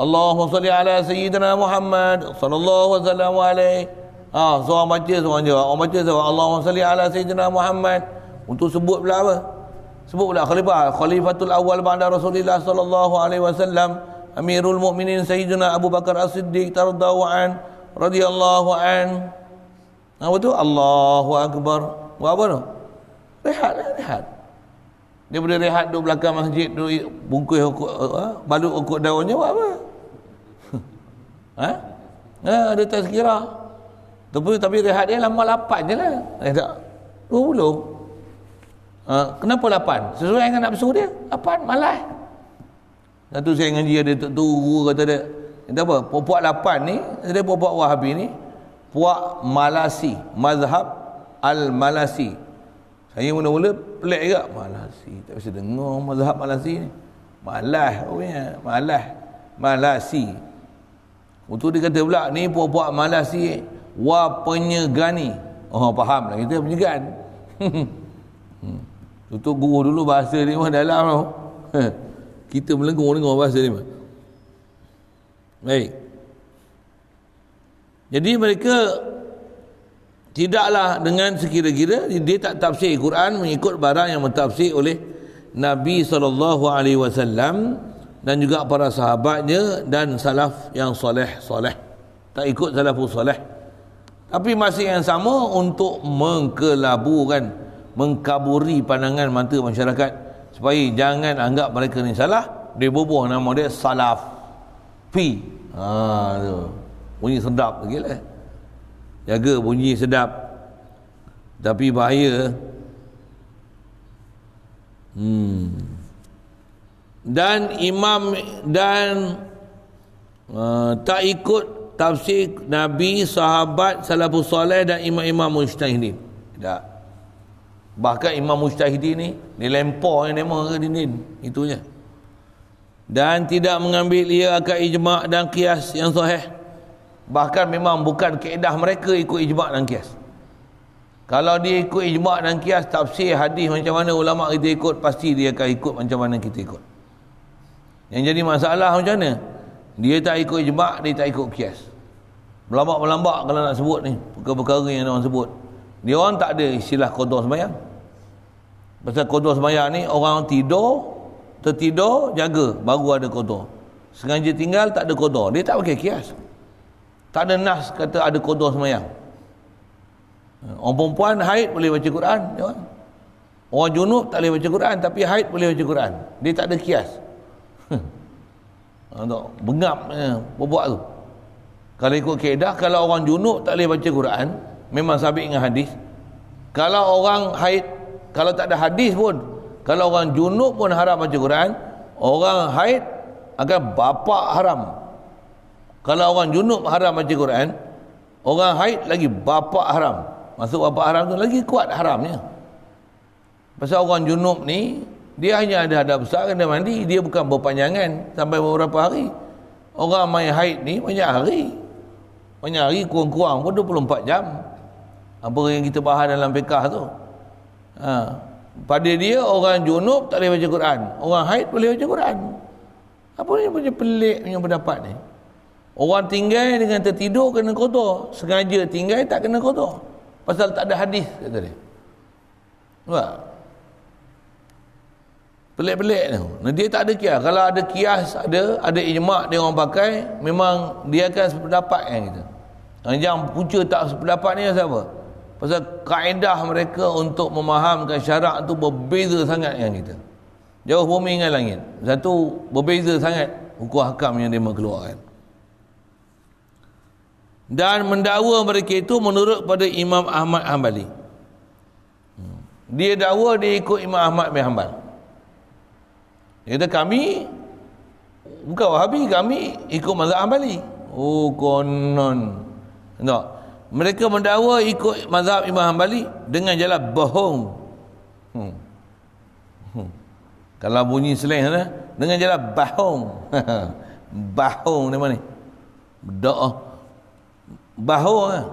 Allahumma salli ala sayyidina Muhammad sallallahu wasallam alaihi. Ha, seorang baca seorang jawab. Orang baca seorang Allahumma salli ala sayyidina Muhammad. Untuk sebut pula apa? sebutlah khalifah khalifatul awal ba'da Rasulullah sallallahu alaihi wasallam Amirul Mukminin Sayyidina Abu Bakar As-Siddiq radhiyallahu an radhiyallahu an apa tu Allahu akbar buat apa tu rehatlah rehat dia boleh rehat duduk belakang masjid duduk bungkus okok balut okok daunnya buat apa ha ha ada tazkirah tapi tapi rehat dia lama lapan je lah eh tak 20 Ha, kenapa lapan? Sesuai dengan nafsu dia. Lapan, malas. Satu saya ngaji dia tu, tu guru kata dia. Kata apa? Puak-puak lapan ni, ada puak-puak wahabi ni. Puak malasi. Mazhab al-malasi. Saya mula-mula pelik juga. Malasi. Tak bisa dengar mazhab malasi ni. Malas. ya, Malas. Malasi. Untuk dia kata pula, ni puak-puak malasi. Wa Oh, faham lah. Kita penyegan. hmm. Untuk guru dulu bahasa ni mah dalam tau. Kita melengung dengar bahasa ni mah. Baik. Jadi mereka tidaklah dengan sekira-kira dia tak tafsir Quran mengikut barang yang mentafsir oleh Nabi sallallahu alaihi wasallam dan juga para sahabatnya dan salaf yang soleh soleh tak ikut salafus soleh tapi masih yang sama untuk mengkelabukan mengkaburi pandangan mata masyarakat supaya jangan anggap mereka ni salah dia bubuh nama dia salaf fi ha tu bunyi sedap lagi lah jaga bunyi sedap tapi bahaya hmm dan imam dan uh, tak ikut tafsir nabi sahabat salafus soleh dan imam-imam mustahidin tidak Bahkan Imam Mujtahidi ni ni lempar yang nama ke dinding itunya. Dan tidak mengambil ia akan ijma' dan kias yang sahih. Bahkan memang bukan keedah mereka ikut ijma' dan kias. Kalau dia ikut ijma' dan kias tafsir hadis macam mana ulama kita ikut pasti dia akan ikut macam mana kita ikut. Yang jadi masalah macam mana? Dia tak ikut ijma', dia tak ikut kias. Melambak-melambak kalau nak sebut ni perkara-perkara yang orang sebut. Ni orang tak ada istilah kodoh semayang. Pasal kodoh sembahyang ni orang tidur, tertidur, jaga baru ada kodoh. Sengaja tinggal tak ada kodoh. Dia tak pakai kias. Tak ada nas kata ada kodoh semayang. Orang perempuan haid boleh baca Quran. Orang, orang junub tak boleh baca Quran tapi haid boleh baca Quran. Dia tak ada kias. Untuk bengap eh, buat tu. Kalau ikut keedah, kalau orang junub tak boleh baca Quran, memang sabit dengan hadis kalau orang haid kalau tak ada hadis pun kalau orang junub pun haram baca Quran orang haid akan bapa haram kalau orang junub haram baca Quran orang haid lagi bapa haram maksud bapa haram tu lagi kuat haramnya pasal orang junub ni dia hanya ada hadap besar kan dia mandi dia bukan berpanjangan sampai beberapa hari orang main haid ni banyak hari banyak hari kurang-kurang pun 24 jam apa yang kita bahas dalam fiqah tu ha. pada dia orang junub tak boleh baca Quran orang haid boleh baca Quran apa ni punya pelik punya pendapat ni orang tinggal dengan tertidur kena kotor sengaja tinggal tak kena kotor pasal tak ada hadis kata dia nampak pelik-pelik tu nah, dia tak ada kias kalau ada kias ada ada ijma' dia orang pakai memang dia akan sependapat kan kita yang punca tak sependapat ni siapa? apa Pasal kaedah mereka untuk memahamkan syarak tu berbeza sangat dengan kita. Jauh bumi dengan langit. Satu berbeza sangat hukum hakam yang dia mengeluarkan Dan mendakwa mereka itu menurut pada Imam Ahmad Hanbali. Hmm. Dia dakwa dia ikut Imam Ahmad bin Hanbal. Dia kata kami bukan wahabi kami ikut mazhab Hanbali. Oh konon. Tak mereka mendakwa ikut mazhab Imam Hanbali dengan jalan bohong. Hmm. Hmm. Kalau bunyi seleng lah. Dengan jalan bohong. bahong ni mana? Doa. Bahong lah.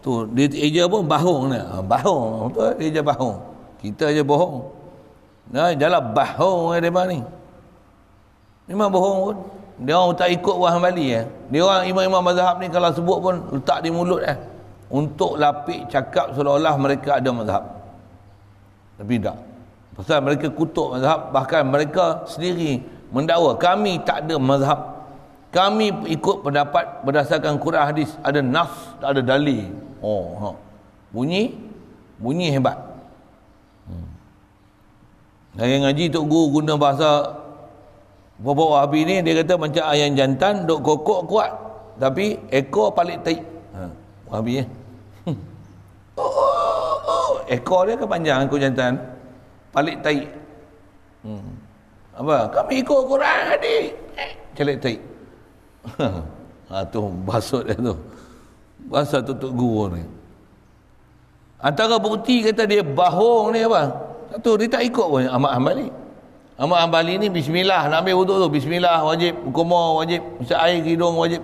Tu, dia eja pun bahong ni. Ah, bahong. Betul Dia eja bahong. Kita aja bohong. Nah, jalan bohong. lah mereka ni. Memang bohong pun. Dia orang tak ikut Wahan Bali ya. Eh. Dia orang imam-imam mazhab ni kalau sebut pun letak di mulut lah untuk lapik cakap seolah-olah mereka ada mazhab. Tapi tak. Pasal mereka kutuk mazhab, bahkan mereka sendiri mendakwa kami tak ada mazhab. Kami ikut pendapat berdasarkan Quran hadis, ada nas, tak ada dalil. Oh, ha. Bunyi bunyi hebat. Hmm. Saya ngaji tu guru guna bahasa Bapak Wahabi ni dia kata macam ayam jantan dok kokok kuat tapi ekor palit tai. Ha. Wahabi eh. Hmm. Oh, oh, oh. Ekor dia ke panjang aku jantan? Palik tai. Hmm. Apa? Kami ikut Quran ni. Eh, celik tai. ha, tu basut dia tu. Bahasa tu tok guru ni. Antara bukti kata dia bahong ni apa? Satu dia tak ikut pun Ahmad Ahmad ni. Ahmad Ahmad ni bismillah nak ambil wuduk tu bismillah wajib, hukuma wajib, usap air hidung wajib.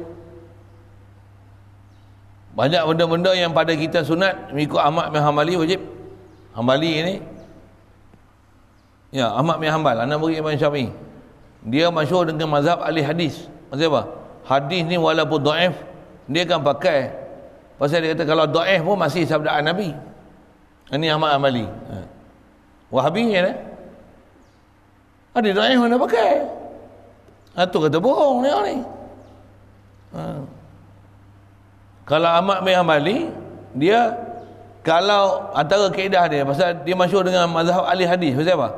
Banyak benda-benda yang pada kita sunat mengikut Ahmad bin Hambali wajib. Hambali ini. Ya, Ahmad bin Hambal, anak murid Imam Syafi'i. Dia masyhur dengan mazhab ahli hadis. Maksud apa? Hadis ni walaupun dhaif, dia akan pakai. Pasal dia kata kalau dhaif pun masih sabdaan Nabi. Ini Ahmad Amali. Ha. Wahabi ya. Ada Ada dhaif mana pakai? Ha kata bohong dia ni. Ha kalau Ahmad bin Hanbali dia kalau antara keedah dia pasal dia masyur dengan mazhab ahli hadis pasal apa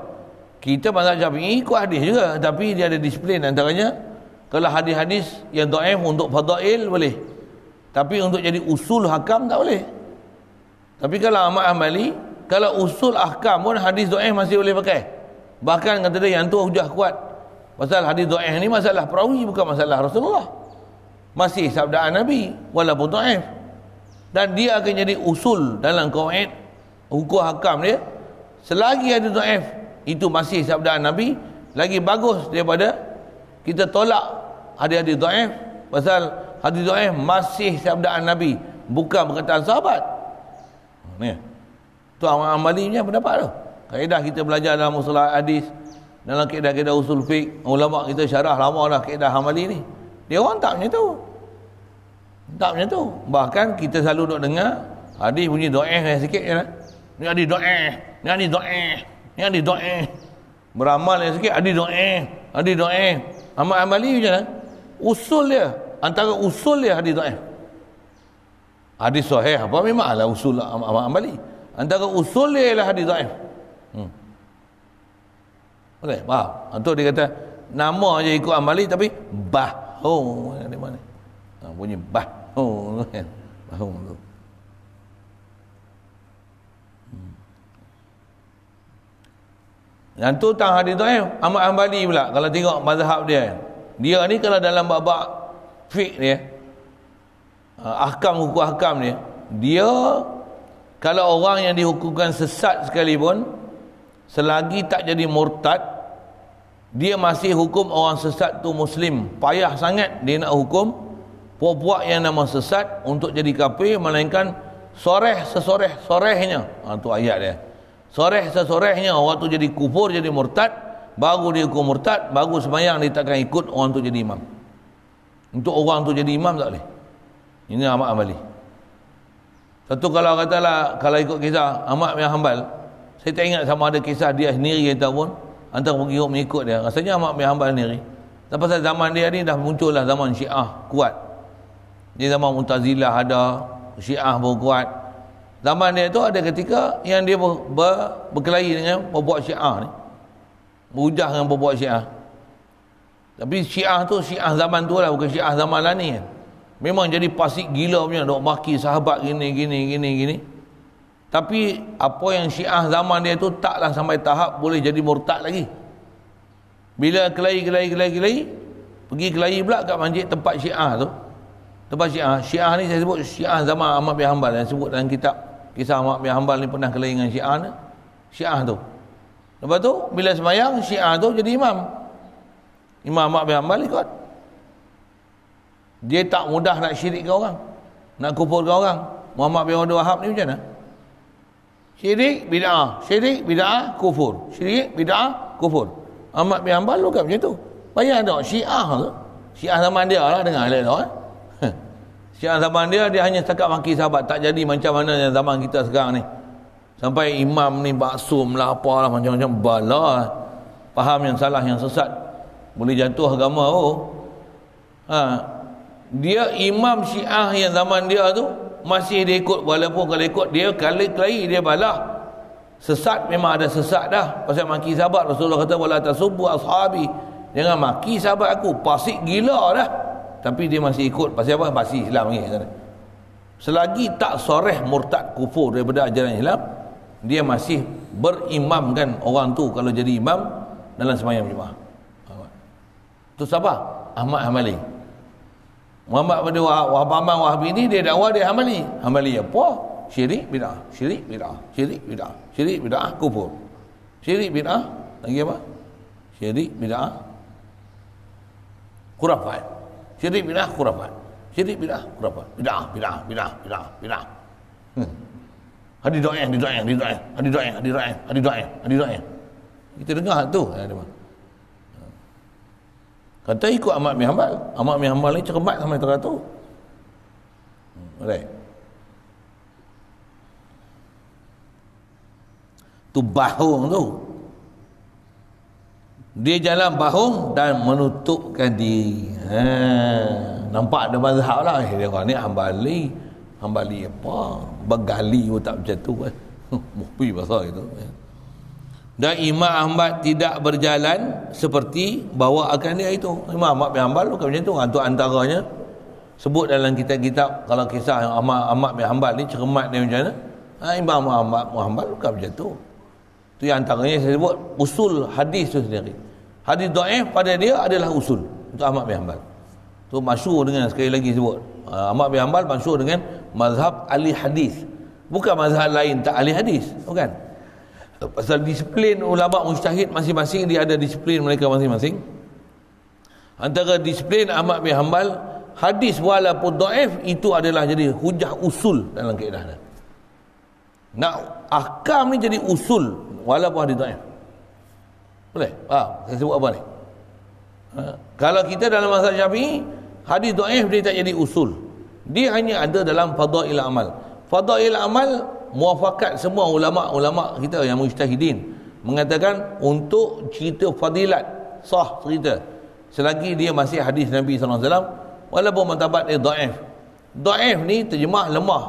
kita mazhab syafi'i ikut hadis juga tapi dia ada disiplin antaranya kalau hadis-hadis yang do'em untuk fadail boleh tapi untuk jadi usul hakam tak boleh tapi kalau Ahmad Hanbali kalau usul hakam pun hadis do'em masih boleh pakai bahkan kata dia yang tu hujah kuat pasal hadis do'em ni masalah perawi bukan masalah Rasulullah masih sabdaan Nabi walaupun tu'if dan dia akan jadi usul dalam kawaid hukum hakam dia selagi ada tu'if itu masih sabdaan Nabi lagi bagus daripada kita tolak hadis-hadis do'if pasal hadis do'if masih sabdaan Nabi bukan perkataan sahabat ni tu amal amali punya pendapat tu kaedah kita belajar dalam usulah hadis dalam kaedah-kaedah usul fiqh ulama kita syarah lama dah kaedah amali ni dia orang tak macam tu. Tak macam tu. Bahkan kita selalu duk dengar hadis bunyi doa eh sikit je ya lah. Ni ada doa, ni ada doa, ni ada doa. eh. Beramal yang sikit ada doa, eh, ada doa. eh. Amal amali je lah. Usul dia, antara usul dia hadis doa. eh. Hadis sahih apa memanglah usul amal amali. Antara usul dia lah hadis doa. eh. Hmm. Okey, faham. Antu dia kata nama je ikut amali tapi bah bahum kan, di mana ha, bunyi bahum tu kan bahum tu Dan hmm. tu tang hadis tu eh Ahmad Hanbali pula kalau tengok mazhab dia. Kan. Dia ni kalau dalam bab-bab fiqh dia eh, ha, ahkam hukum ahkam dia, dia kalau orang yang dihukumkan sesat sekalipun selagi tak jadi murtad dia masih hukum orang sesat tu muslim payah sangat dia nak hukum puak-puak yang nama sesat untuk jadi kafir melainkan soreh sesoreh sorehnya ha, tu ayat dia soreh sesorehnya orang tu jadi kufur jadi murtad baru dia hukum murtad baru semayang dia takkan ikut orang tu jadi imam untuk orang tu jadi imam tak boleh ini amat amali satu kalau katalah kalau ikut kisah Ahmad yang Hanbal saya tak ingat sama ada kisah dia sendiri pun antara pergi mengikut dia rasanya amat punya hamba sendiri dan pasal zaman dia ni dah muncullah zaman syiah kuat ni zaman mutazilah ada syiah pun kuat zaman dia tu ada ketika yang dia ber, ber, berkelahi dengan berbuat syiah ni berhujah dengan berbuat syiah tapi syiah tu syiah zaman tu lah bukan syiah zaman lah ni kan. memang jadi pasik gila punya nak maki sahabat gini gini gini gini tapi apa yang syiah zaman dia tu taklah sampai tahap boleh jadi murtad lagi. Bila kelahi, kelahi, kelahi, kelahi. Pergi kelahi pula kat manjid tempat syiah tu. Tempat syiah. Syiah ni saya sebut syiah zaman Ahmad bin Hanbal. Yang sebut dalam kitab kisah Ahmad bin Hanbal ni pernah kelahi dengan syiah ni. Syiah tu. Lepas tu bila semayang syiah tu jadi imam. Imam Ahmad bin Hanbal ikut. Dia tak mudah nak syirik kau orang. Nak kau orang. Muhammad bin Abdul Wahab ni macam mana? Syirik, bid'ah. Syirik, bid'ah, kufur. Syirik, bid'ah, kufur. Ahmad bin Hanbal juga macam tu. Bayang tak, syiah ke? Syiah zaman dia lah, dengar eh? lain tau. Syiah zaman dia, dia hanya setakat maki sahabat. Tak jadi macam mana yang zaman kita sekarang ni. Sampai imam ni baksum lah, lah macam-macam. Bala lah. Faham yang salah, yang sesat. Boleh jatuh agama tu. Oh. Ha. Dia imam syiah yang zaman dia tu, masih dia ikut walaupun kalau ikut dia kali kali dia balah sesat memang ada sesat dah pasal maki sahabat Rasulullah kata wala tasubbu ashabi jangan maki sahabat aku pasik gila dah tapi dia masih ikut pasal apa Pasti Islam ni selagi tak soreh murtad kufur daripada ajaran Islam dia masih berimamkan orang tu kalau jadi imam dalam semayam jemaah tu siapa Ahmad Hamali Muhammad bin Wahabaman Wahabi ini dia dakwa dia Hambali. Hambali apa? Syirik bid'ah. Syirik bid'ah. Syirik bid'ah. Syirik bid'ah kufur. Syirik bid'ah lagi apa? Syirik bid'ah khurafat. Syirik bid'ah khurafat. Syirik bid'ah khurafat. Bid'ah, bid'ah, bid'ah, bid'ah, bid'ah. Hmm. Hadi doa, hadi doa, hadi doa, hadi doa, hadi doa, hadi doa. Kita dengar tu, ya, dia. Kata ikut Ahmad bin Hanbal. Ahmad bin Hanbal ni cermat sampai teratur. Hmm, alright. Tu bahung tu. Dia jalan bahung dan menutupkan diri. Ha. Nampak ada mazhab lah. Eh, dia orang ni hambali. Hambali apa? Begali pun tak macam tu. Eh. Mupi pasal gitu. Eh dan imam ahmad tidak berjalan seperti bawa akan dia itu imam ahmad bin hanbal bukan macam tu antara antaranya sebut dalam kitab-kitab kalau kisah yang ahmad ahmad bin hanbal ni cermat dia macam mana ha, imam ahmad Muhammad bukan macam tu tu yang antaranya saya sebut usul hadis tu sendiri hadis daif pada dia adalah usul untuk ahmad bin hanbal tu masyur dengan sekali lagi sebut ha, ahmad bin hanbal masyhur dengan mazhab ahli hadis bukan mazhab lain tak ahli hadis bukan oh, Eh, pasal disiplin ulama mustahid masing-masing dia ada disiplin mereka masing-masing antara disiplin Ahmad bin Hanbal hadis walaupun daif itu adalah jadi hujah usul dalam keadaan nak akam ni jadi usul walaupun hadis daif boleh? Ah, saya sebut apa ni? Ha? kalau kita dalam masa syafi'i hadis daif dia tak jadi usul dia hanya ada dalam fadha'il amal fadha'il amal muafakat semua ulama-ulama kita yang mujtahidin mengatakan untuk cerita fadilat sah cerita selagi dia masih hadis Nabi SAW walaupun matabat dia daif daif ni terjemah lemah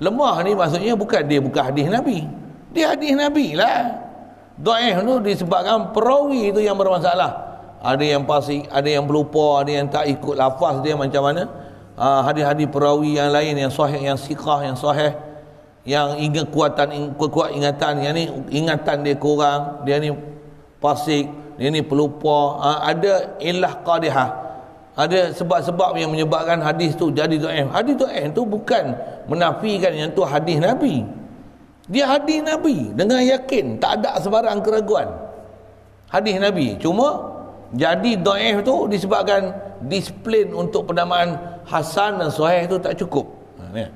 lemah ni maksudnya bukan dia bukan hadis Nabi dia hadis Nabi lah daif tu disebabkan perawi itu yang bermasalah ada yang pasti ada yang berlupa ada yang tak ikut lafaz dia macam mana ah, hadis-hadis perawi yang lain yang sahih yang sikah yang sahih yang ingat kuatan kuat ingatan yang ni ingatan dia kurang dia ni pasik dia ni pelupa ha, ada ilah qadihah ada sebab-sebab yang menyebabkan hadis tu jadi do'en hadis do'en tu bukan menafikan yang tu hadis Nabi dia hadis Nabi dengan yakin tak ada sebarang keraguan hadis Nabi cuma jadi do'en tu disebabkan disiplin untuk pendamaan Hasan dan Suhaib tu tak cukup ha,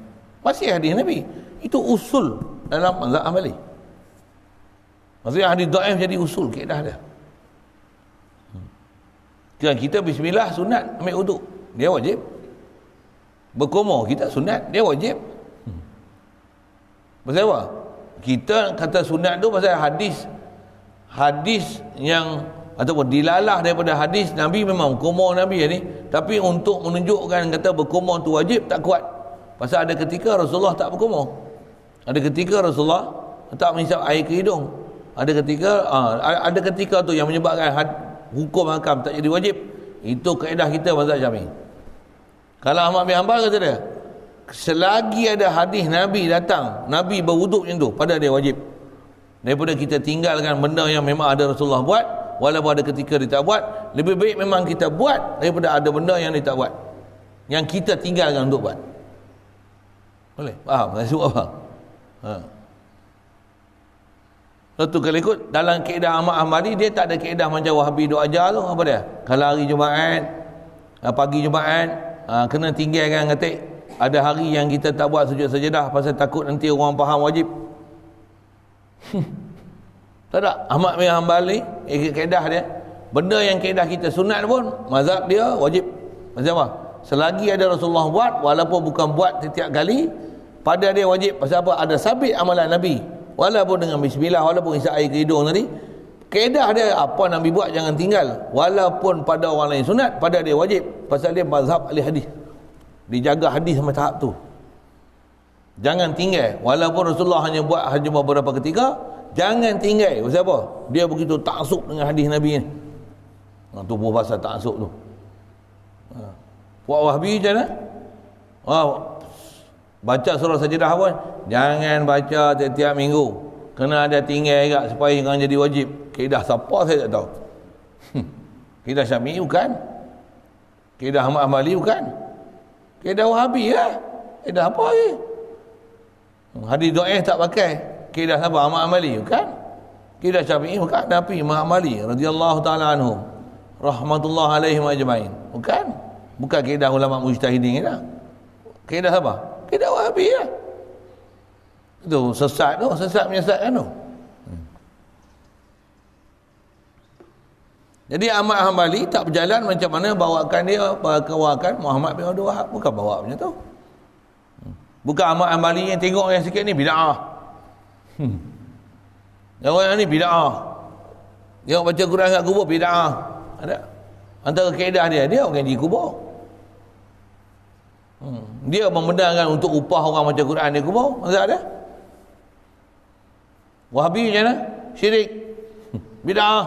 masih hadis Nabi itu usul dalam mazhab Hanbali. Maksudnya hadis daif jadi usul kaedah dia. Hmm. Kita kita bismillah sunat ambil wuduk. Dia wajib. Berkomo kita sunat, dia wajib. Maksudnya hmm. apa? Kita kata sunat tu pasal hadis hadis yang ataupun dilalah daripada hadis Nabi memang berkomo Nabi ya ni, tapi untuk menunjukkan kata berkomo tu wajib tak kuat. Pasal ada ketika Rasulullah tak berkomo. Ada ketika Rasulullah tak menghisap air ke hidung. Ada ketika ha, ada ketika tu yang menyebabkan had, hukum hakam tak jadi wajib. Itu kaedah kita mazhab Syafi'i. Kalau Ahmad bin Hanbal kata dia, selagi ada hadis Nabi datang, Nabi berwuduk macam tu, pada dia wajib. Daripada kita tinggalkan benda yang memang ada Rasulullah buat, walaupun ada ketika dia tak buat, lebih baik memang kita buat daripada ada benda yang dia tak buat. Yang kita tinggalkan untuk buat. Boleh? Faham? Saya sebut apa? Ha. Satu kali ikut dalam keadaan Ahmad Ahmadi dia tak ada keadaan macam Wahabi duk ajar tu apa dia? Kalau hari Jumaat, kan pagi Jumaat, ha, kena tinggalkan ngetik. Ada hari yang kita tak buat sujud sajadah pasal takut nanti orang faham wajib. tak ada Ahmad bin Hanbal ni eh, keadaan dia. Benda yang keadaan kita sunat pun mazhab dia wajib. Macam apa? Selagi ada Rasulullah buat walaupun bukan buat setiap kali, pada dia wajib pasal apa ada sabit amalan Nabi walaupun dengan bismillah walaupun isap air ke hidung tadi kaedah dia apa Nabi buat jangan tinggal walaupun pada orang lain sunat pada dia wajib pasal dia mazhab ahli hadis dijaga hadis sampai tahap tu jangan tinggal walaupun Rasulullah hanya buat hanya beberapa ketika jangan tinggal pasal apa dia begitu taksub dengan hadis Nabi ni ha, tu pun pasal taksub tu ha. buat wahbi macam mana Baca surah sajadah pun Jangan baca setiap minggu Kena ada tinggal juga supaya jangan jadi wajib Kedah siapa saya tak tahu hmm. Kedah Syami bukan Kedah Ahmad Ahmali bukan Kedah Wahabi ya Kedah apa lagi Hadis do'eh tak pakai Kedah siapa Ahmad Ahmali bukan Kedah Syami bukan Nabi Muhammad Ali radhiyallahu ta'ala anhu Rahmatullah alaihi majmain Bukan Bukan kedah ulama' mujtahidin Kedah Kedah siapa akidah wahabi ya. Lah. itu sesat tu sesat kan tu hmm. Jadi Ahmad Hanbali tak berjalan macam mana bawakan dia bawakan Muhammad bin Abdul Wahab bukan bawa macam tu. Hmm. Bukan Ahmad Hanbali yang tengok yang sikit ni bidah. Hmm. Yang orang ni bidah. Dia baca Quran kat kubur bidah. Ada. Antara kaedah dia dia orang di kubur. Hmm. Dia membenarkan untuk upah orang macam Quran di kubur. Mazhab ada? Wahabi macam mana? Syirik. Bid'ah.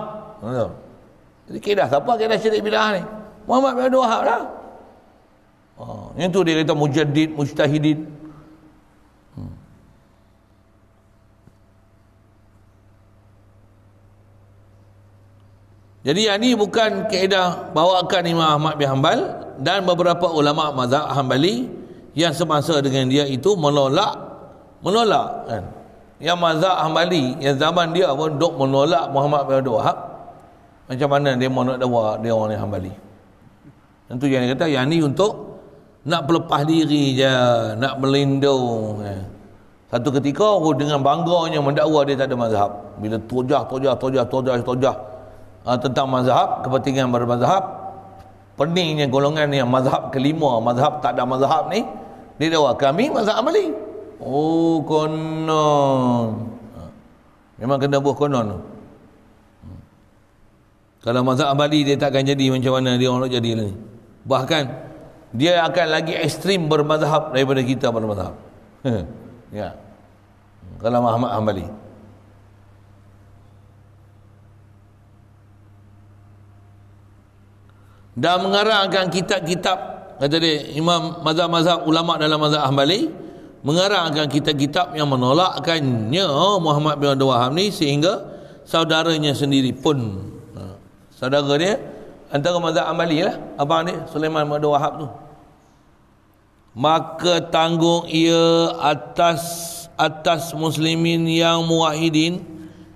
Jadi kira siapa kira syirik bid'ah ni? Muhammad bin Wahab lah. Oh, yang dia kata mujadid, mustahidin. Jadi yang ini bukan keedah bawakan Imam Ahmad bin Hanbal dan beberapa ulama mazhab Hanbali yang semasa dengan dia itu menolak menolak kan. Yang mazhab Hanbali yang zaman dia pun dok menolak Muhammad bin Abdul Wahab. Macam mana dia menolak dakwa dia orang yang Hanbali. Tentu yang dia kata yang ini untuk nak pelepas diri je, nak melindung kan. Satu ketika oh, dengan bangganya mendakwa dia tak ada mazhab. Bila tojah, tojah, tojah, tojah, tojah, tojah uh, tentang mazhab, kepentingan bermazhab. Peningnya golongan yang mazhab kelima, mazhab tak ada mazhab ni. Dia dawa, kami mazhab amali. Oh, konon. Memang kena buah konon Kalau mazhab amali dia takkan jadi macam mana dia orang nak jadi ni. Bahkan, dia akan lagi ekstrim bermazhab daripada kita bermazhab. ya. Kalau Muhammad Ahmadi. dan mengarangkan kitab-kitab kata dia imam mazhab-mazhab ulama dalam mazhab Ahmadi mengarangkan kitab-kitab yang menolakkannya oh, Muhammad bin Abdul Wahhab ni sehingga saudaranya sendiri pun ha, saudara dia antara mazhab Ahmadi lah abang ni Sulaiman bin Abdul Wahab tu maka tanggung ia atas atas muslimin yang muwahidin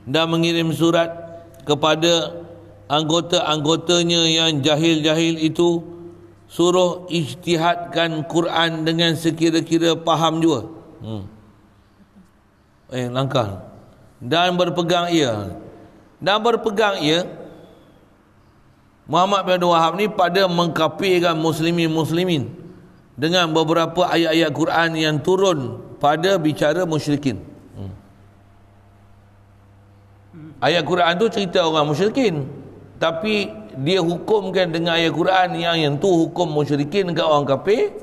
dan mengirim surat kepada anggota-anggotanya yang jahil-jahil itu suruh ijtihadkan Quran dengan sekira-kira faham juga. Hmm. Eh langkah. Dan berpegang ia. Dan berpegang ia Muhammad bin Abdul Wahab ni pada mengkafirkan muslimin-muslimin dengan beberapa ayat-ayat Quran yang turun pada bicara musyrikin. Hmm. Ayat Quran tu cerita orang musyrikin tapi dia hukumkan dengan ayat Quran yang yang tu hukum musyrikin dekat orang kafir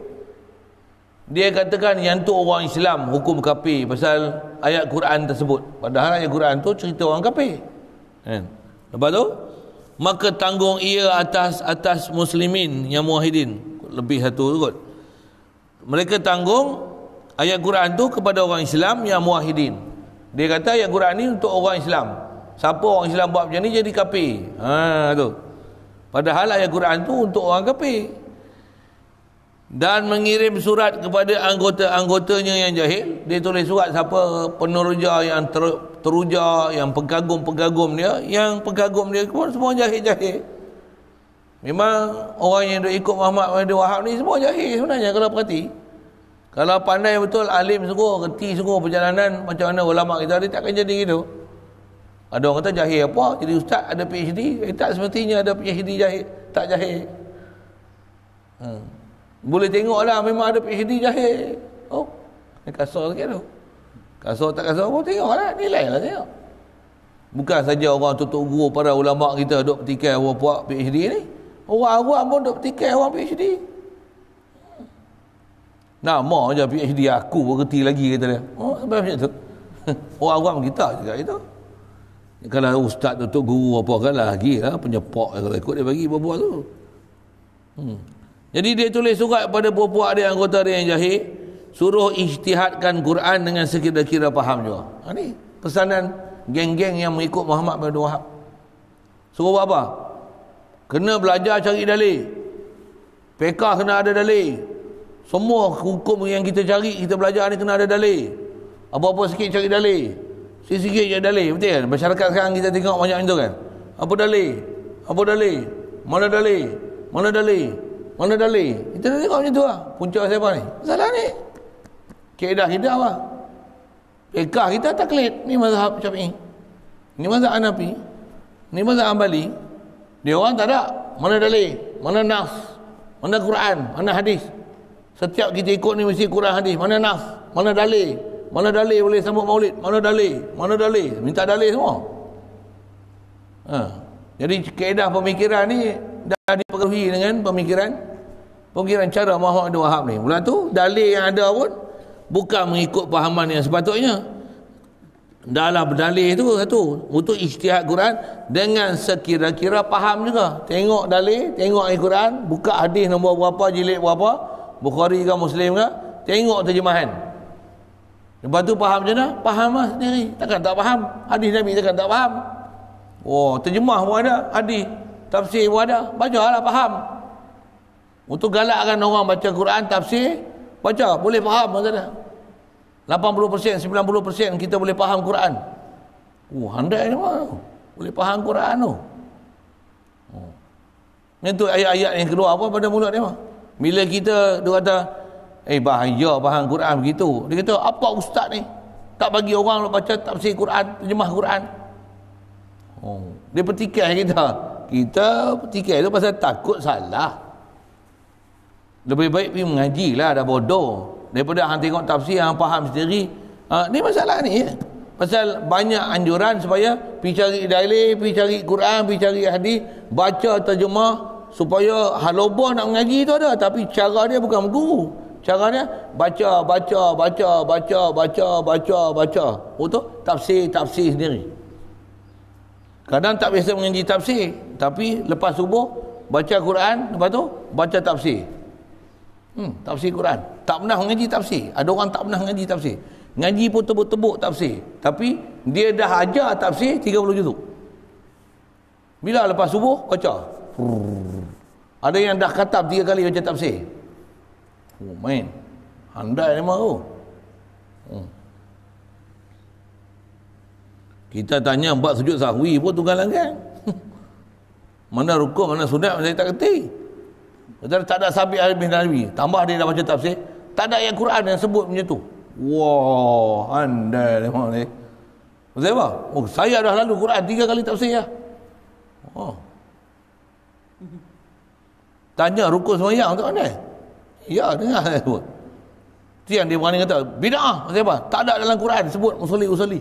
dia katakan yang tu orang Islam hukum kafir pasal ayat Quran tersebut padahal ayat Quran tu cerita orang kafir kan lepas tu maka tanggung ia atas atas muslimin yang muahidin lebih satu tu kot mereka tanggung ayat Quran tu kepada orang Islam yang muahidin dia kata ayat Quran ni untuk orang Islam siapa orang Islam buat macam ni jadi kafir ha tu padahal ayat Quran tu untuk orang kafir dan mengirim surat kepada anggota-anggotanya yang jahil dia tulis surat siapa peneruja yang ter, teruja yang pengagum-pengagum dia yang pengagum dia pun semua jahil-jahil memang orang yang ikut Muhammad bin Wahab ni semua jahil sebenarnya kalau perhati kalau pandai betul alim sungguh kerti sungguh perjalanan macam mana ulama kita dia takkan jadi gitu ada orang kata jahil apa? Jadi ustaz ada PhD? Eh, tak semestinya ada PhD jahil. Tak jahil. Hmm. Boleh tengoklah memang ada PhD jahil. Oh, kasar sikit tu. Kasar tak kasar pun tengoklah. Nilai lah tengok. Bukan saja orang tutup guru para ulama kita dok petikai orang puak PhD ni. Orang-orang pun dok petikai orang PhD. Nama je PhD aku berhenti lagi kata dia. Oh, sebab macam tu. Orang-orang kita juga itu. Ya, kalau ustaz tu, guru apa kan lagi lah penyepak kalau ikut dia bagi buah-buah tu hmm. jadi dia tulis surat pada buah-buah dia anggota dia yang jahil suruh ijtihadkan Quran dengan sekira-kira faham juga ha, ni pesanan geng-geng yang mengikut Muhammad bin Wahab suruh buat apa kena belajar cari dalil pekah kena ada dalil semua hukum yang kita cari kita belajar ni kena ada dalil apa-apa sikit cari dalil Sikit-sikit je dalih, betul kan? Masyarakat sekarang kita tengok banyak itu kan? Apa dalih? Apa dalih? Mana dalih? Mana dalih? Mana dalih? Kita dah tengok macam tu lah. Punca siapa ni? Salah ni. Kedah kita apa? Pekah kita taklid. Ni mazhab macam ni. Ni mazhab Anapi. Ni mazhab Ambali. Dia orang tak ada. Mana dalih? Mana nas? Mana Quran? Mana hadis? Setiap kita ikut ni mesti Quran hadis. Mana nas? Mana dalih? Mana dalih boleh sambut maulid? Mana dalih? Mana dalih? Minta dalih semua. Ha. Jadi keedah pemikiran ni dah dipengaruhi dengan pemikiran pemikiran cara mahuk dua hab ni. Mula tu dalih yang ada pun bukan mengikut pahaman yang sepatutnya. Dalam dalih tu satu. Untuk isytihad Quran dengan sekira-kira faham juga. Tengok dalih, tengok Al-Quran, buka hadis nombor berapa, jilid berapa, Bukhari ke Muslim ke, tengok terjemahan. Lepas tu faham macam mana? Faham lah sendiri. Takkan tak faham. Hadis Nabi takkan tak faham. oh, terjemah pun ada. Hadis. Tafsir pun ada. Baca lah faham. Untuk galakkan orang baca Quran, tafsir. Baca. Boleh faham macam mana? 80%, 90% kita boleh faham Quran. Oh, handai ni mah. Boleh faham Quran tu. Oh. tu ayat-ayat yang keluar apa pada mulut dia mah. Bila kita, dia kata, Eh bahaya bahan Quran begitu. Dia kata apa ustaz ni? Tak bagi orang nak baca tafsir Quran, terjemah Quran. Oh, dia petikai kita. Kita petikai tu pasal takut salah. Lebih baik pergi mengaji lah dah bodoh. Daripada hang tengok tafsir hang faham sendiri. Ha, ni masalah ni. Ya? Pasal banyak anjuran supaya pergi cari dalil, pergi cari Quran, pergi cari hadis, baca terjemah supaya halobah nak mengaji tu ada tapi cara dia bukan guru. Caranya baca baca baca baca baca baca baca. Betul? Tafsir tafsir sendiri. Kadang tak biasa mengaji tafsir, tapi lepas subuh baca Quran, lepas tu baca tafsir. Hmm, tafsir Quran. Tak pernah mengaji tafsir. Ada orang tak pernah mengaji tafsir. Ngaji pun tebuk-tebuk tafsir. Tapi dia dah ajar tafsir 30 juzuk. Bila lepas subuh baca. Ada yang dah katab tiga kali baca tafsir. Oh, main. Handai ni mahu. Hmm. Kita tanya buat sujud sahwi pun tunggal langgan. mana rukun, mana sunat, saya tak kerti. Kita tak ada sabit Arab bin Nabi. Tambah dia dah baca tafsir. Tak ada yang Quran yang sebut macam tu. Wah, wow, handai dia mahu ni. Maksudnya apa? Oh, saya dah lalu Quran tiga kali tafsir ya. Oh. Tanya rukun semayang tu kan eh? Ya, dengar saya sebut. Itu yang dia berani kata, bida'ah, siapa? Tak ada dalam Quran sebut usali-usali.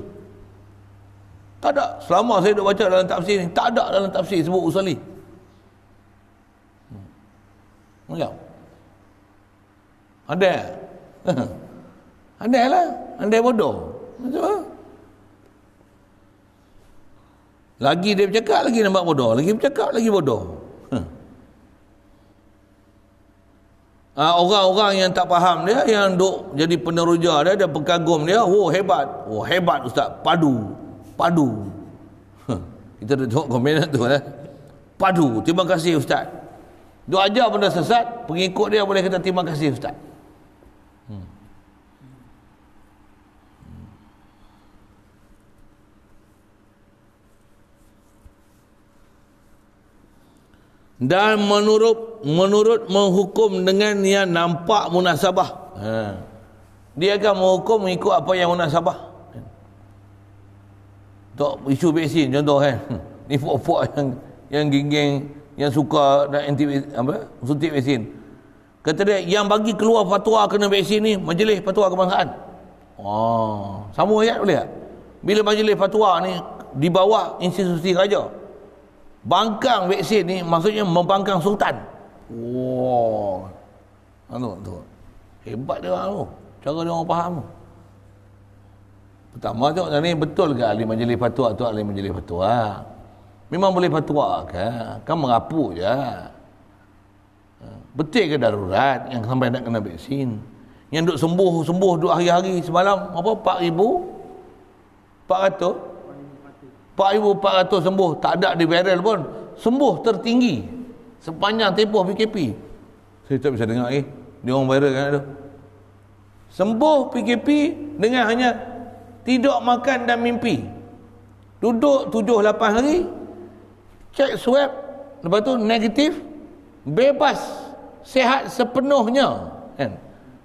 Tak ada. Selama saya duduk baca dalam tafsir ni, tak ada dalam tafsir sebut usali. Macam? Ada. Ada lah. Ada bodoh. Macam Lagi dia bercakap, lagi nampak bodoh. Lagi bercakap, lagi bodoh. Ah, orang-orang yang tak faham dia yang duk jadi peneruja dia dan pengagum dia oh hebat oh hebat ustaz padu padu kita dah tengok komen tu eh. padu terima kasih ustaz dia ajar benda sesat pengikut dia boleh kata terima kasih ustaz hmm. dan menurut menurut menghukum dengan yang nampak munasabah ha. dia akan menghukum mengikut apa yang munasabah tak isu vaksin contoh kan hmm. ni puak-puak yang yang geng-geng yang suka nak anti apa suntik vaksin kata dia yang bagi keluar fatwa kena vaksin ni majlis fatwa kebangsaan oh sama ayat boleh tak bila majlis fatwa ni dibawa institusi raja bangkang vaksin ni maksudnya membangkang sultan wow anu tu hebat dia orang tu cara dia orang faham tu pertama tu ni betul ke ahli majlis fatwa tu ahli majlis fatwa memang boleh fatwa ke kan merapu je betul ke darurat yang sampai nak kena vaksin yang duk sembuh sembuh dua hari-hari semalam apa 4000 400 4,400 sembuh tak ada di viral pun sembuh tertinggi sepanjang tempoh PKP saya tak bisa dengar eh dia orang viral kan tu sembuh PKP dengan hanya tidak makan dan mimpi duduk 7-8 hari cek swab lepas tu negatif bebas sehat sepenuhnya kan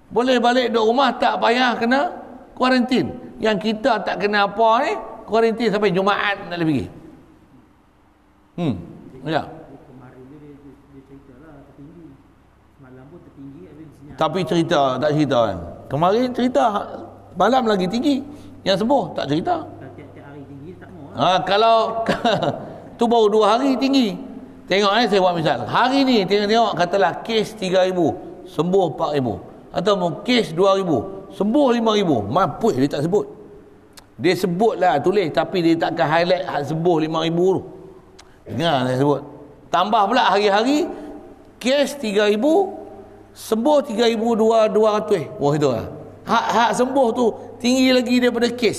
boleh balik duduk rumah tak payah kena kuarantin yang kita tak kena apa ni eh? Korintis sampai Jumaat nak pergi. Hmm. Ya. Tapi cerita, tak cerita kan. Kemarin cerita, malam lagi tinggi. Yang sembuh, tak cerita. Ha, kalau tu baru dua hari tinggi. Tengok ni eh, saya buat misal. Hari ni tengok-tengok katalah kes 3,000, sembuh 4,000. Atau kes 2,000, sembuh 5,000. Mampus dia tak sebut. Dia sebut sebutlah tulis tapi dia takkan highlight hak sebuh ribu tu. Dengar dia sebut. Tambah pula hari-hari kes ribu, sembuh tiga ribu dua-dua 3200 wah itu lah hak-hak sembuh tu tinggi lagi daripada kes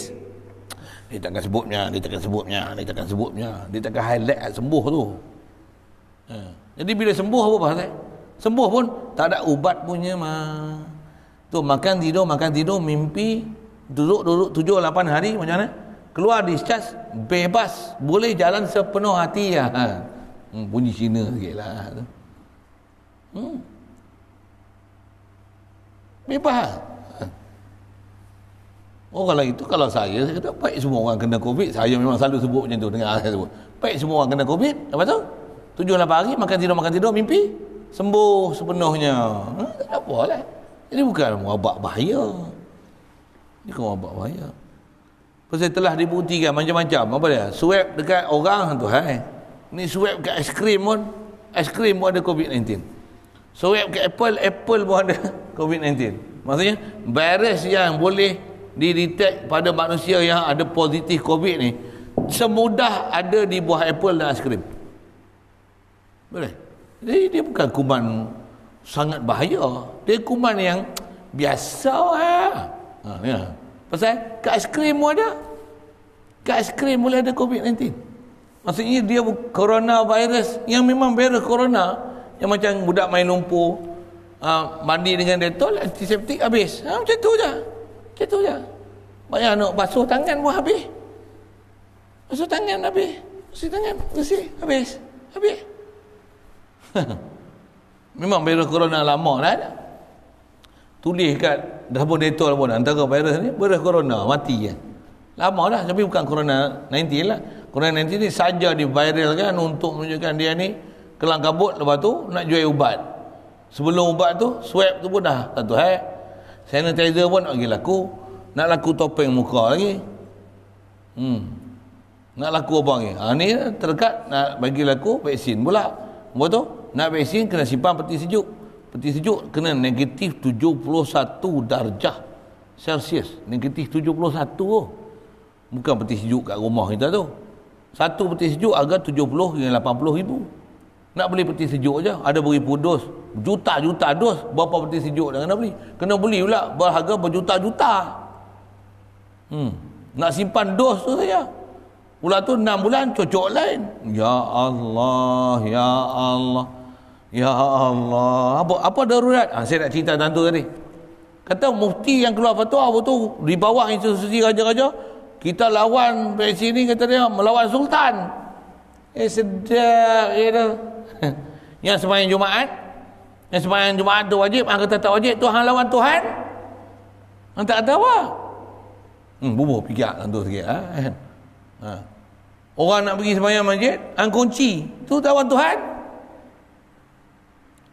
dia takkan sebutnya dia takkan sebutnya dia takkan sebutnya dia takkan highlight hak sembuh tu ha. jadi bila sembuh apa pasal sembuh pun tak ada ubat punya mah tu makan tidur makan tidur mimpi duduk-duduk tujuh, lapan hari macam mana? Keluar discharge bebas, boleh jalan sepenuh hati ya. Ha. Hmm, bunyi Cina sikitlah ha, tu. Hmm. Bebas. Ha. Oh kalau itu kalau saya saya kata baik semua orang kena covid saya memang selalu sebut macam tu dengan saya sebut. Baik semua orang kena covid apa tu? Tujuh lapan hari makan tidur makan tidur mimpi sembuh sepenuhnya. Hmm, tak apa lah. Ini bukan wabak bahaya. Ini kau buat bahaya. Pasal telah dibuktikan macam-macam. Apa dia? Swab dekat orang tu. Hai. Ni swab kat aiskrim pun. Aiskrim pun ada COVID-19. Swab kat apple. Apple pun ada COVID-19. Maksudnya, virus yang boleh didetect pada manusia yang ada positif COVID ni. Semudah ada di buah apple dan aiskrim. Boleh? Jadi dia bukan kuman sangat bahaya. Dia kuman yang biasa lah. Eh? Ha, ya. Pasal kat aiskrim pun ada. Kat aiskrim boleh ada COVID-19. Maksudnya dia corona virus yang memang virus corona yang macam budak main lumpur ha, mandi dengan detol antiseptik habis. Ha, macam tu je. Macam tu je. Banyak nak basuh tangan pun habis. Basuh tangan habis. Basuh tangan. Bersih. Habis. Habis. memang virus corona lama dah tulis kat dah pun detol pun antara virus ni virus corona mati je. Lama dah tapi bukan corona 19 lah. Corona 19 ni saja di viral kan untuk menunjukkan dia ni kelang kabut lepas tu nak jual ubat. Sebelum ubat tu swab tu pun dah satu hai. Sanitizer pun nak bagi laku. Nak laku topeng muka lagi. Hmm. Nak laku apa lagi? Ha, ni lah, terdekat nak bagi laku vaksin pula. Lepas tu nak vaksin kena simpan peti sejuk peti sejuk kena negatif 71 darjah Celsius negatif 71 tu oh. bukan peti sejuk kat rumah kita tu satu peti sejuk harga 70 hingga 80 ribu nak beli peti sejuk je ada beribu dos juta-juta dos berapa peti sejuk dah kena beli kena beli pula berharga berjuta-juta hmm. nak simpan dos tu saja Pula tu 6 bulan cocok lain. Ya Allah, ya Allah. Ya Allah, apa apa darurat? Ha, ah, saya nak cerita tentu tadi. Kata mufti yang keluar fatwa apa tu di bawah institusi raja-raja, kita lawan PC ni kata dia melawan sultan. Eh sedar ya Yang semayan Jumaat, yang semayan Jumaat tu wajib, ah kata tak wajib, Tuhan lawan Tuhan. Hang ah, tak tahu lah. hmm, lah ah. Hmm, bubuh pijak tentu sikit Ha? ha. Orang nak pergi semayan masjid, hang kunci. Tu lawan Tuhan.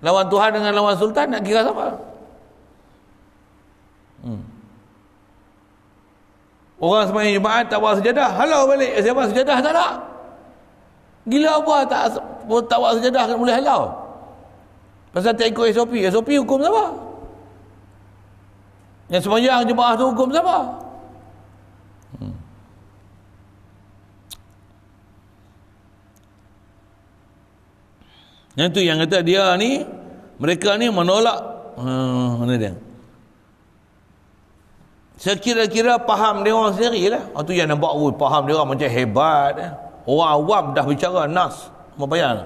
Lawan Tuhan dengan lawan Sultan nak kira siapa? Hmm. Orang semain jemaat tak bawa sejadah. Halau balik. Eh, siapa sejadah tak nak? Gila apa tak tak bawa sejadah kan boleh halau? Pasal tak ikut SOP. SOP hukum siapa? Yang semayang jemaah tu hukum siapa? Siapa? Yang tu yang kata dia ni mereka ni menolak ha mana dia. Sekira-kira faham dia orang sendiri lah. Oh, tu yang nampak oh, faham dia orang macam hebat. Eh. Orang awam dah bicara nas. Mau bayang.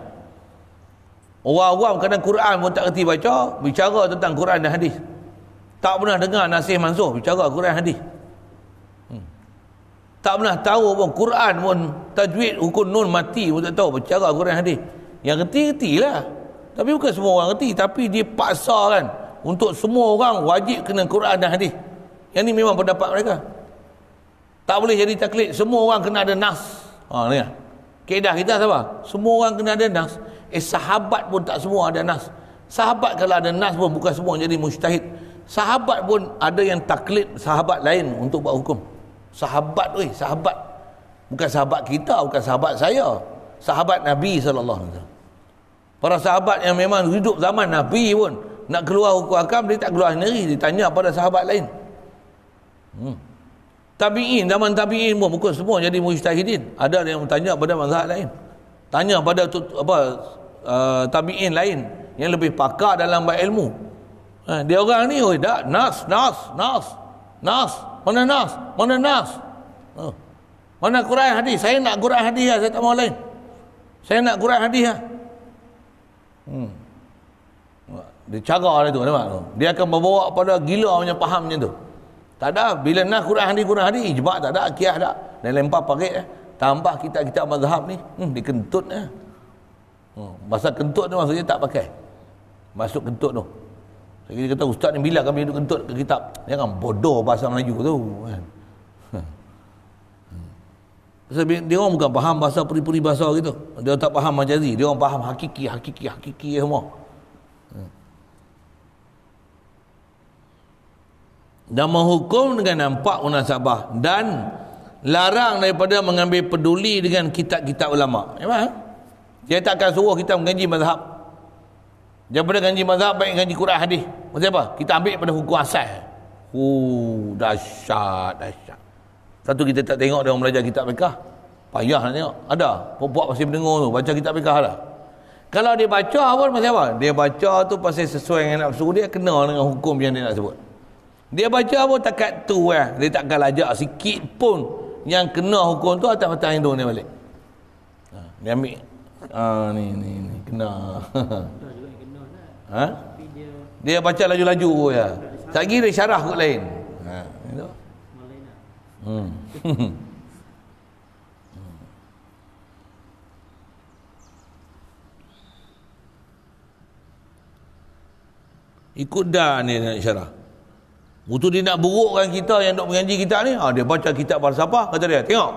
Orang awam kadang Quran pun tak kerti baca. Bicara tentang Quran dan hadis. Tak pernah dengar nasih mansuh. Bicara Quran hadis. Hmm. Tak pernah tahu pun Quran pun tajwid hukum nun mati pun tak tahu. Bicara Quran hadis. Yang reti, reti lah. Tapi bukan semua orang reti. Tapi dia paksa kan. Untuk semua orang wajib kena Quran dan hadis. Yang ni memang pendapat mereka. Tak boleh jadi taklit. Semua orang kena ada nas. Ha, ni lah. Kedah kita siapa? Semua orang kena ada nas. Eh sahabat pun tak semua ada nas. Sahabat kalau ada nas pun bukan semua jadi mustahid. Sahabat pun ada yang taklid sahabat lain untuk buat hukum. Sahabat tu, sahabat. Bukan sahabat kita, bukan sahabat saya. Sahabat Nabi SAW. Para sahabat yang memang hidup zaman Nabi pun nak keluar hukum akam dia tak keluar sendiri dia tanya pada sahabat lain. Hmm. Tabi'in zaman tabi'in pun bukan semua jadi mujtahidin. Ada yang bertanya pada mazhab lain. Tanya pada tu, apa uh, tabi'in lain yang lebih pakar dalam bab ilmu. Ha, dia orang ni oi dak nas nas nas. Nas, mana nas? Mana nas? Ha. Mana Quran hadis? Saya nak Quran hadis lah, saya tak mau lain. Saya nak Quran hadis lah. Hmm. Dia cagar dia tu, nampak tu. Dia akan membawa pada gila punya fahamnya tu. Tak ada. Bila nak kurang hari, kurang hari. Ijma' tak ada. Kiah tak. Dan lempar parit. Eh. Tambah kitab-kitab mazhab ni. Hmm, dia kentut. Eh. Hmm. Masa kentut tu maksudnya tak pakai. Masuk kentut tu. Jadi dia kata, ustaz ni bila kami duduk kentut ke kitab. Dia kan bodoh bahasa Melayu tu. Kan. Sebab dia orang bukan faham bahasa peri-peri bahasa gitu. Dia tak faham majazi. Dia orang faham hakiki, hakiki, hakiki semua. Hmm. Dan menghukum dengan nampak munasabah. Dan larang daripada mengambil peduli dengan kitab-kitab ulama. Ya, Memang. Dia tak akan suruh kita mengaji mazhab. Daripada kanji mazhab baik kanji Quran hadis. Maksudnya apa? Kita ambil pada hukum asal. Oh, dahsyat, dahsyat. Satu kita tak tengok dia orang belajar kitab Mekah. Payah nak tengok. Ada. Puak-puak masih mendengar tu. Baca kitab Mekah lah. Kalau dia baca pun macam apa? Dia baca tu pasal sesuai dengan nafsu dia kena dengan hukum yang dia nak sebut. Dia baca pun takat tu eh. Dia takkan lajak sikit pun yang kena hukum tu atas batang hidung dia balik. Ha, dia ambil. Ah, ni, ni, ni. Kena. ha? Dia baca laju-laju ya. Tak kira syarah kot lain. Hmm. Ikut dah ni nak syarah. Butuh dia nak burukkan kita yang duk mengaji kita ni. Ha, dia baca kitab falsafah kata dia. Tengok.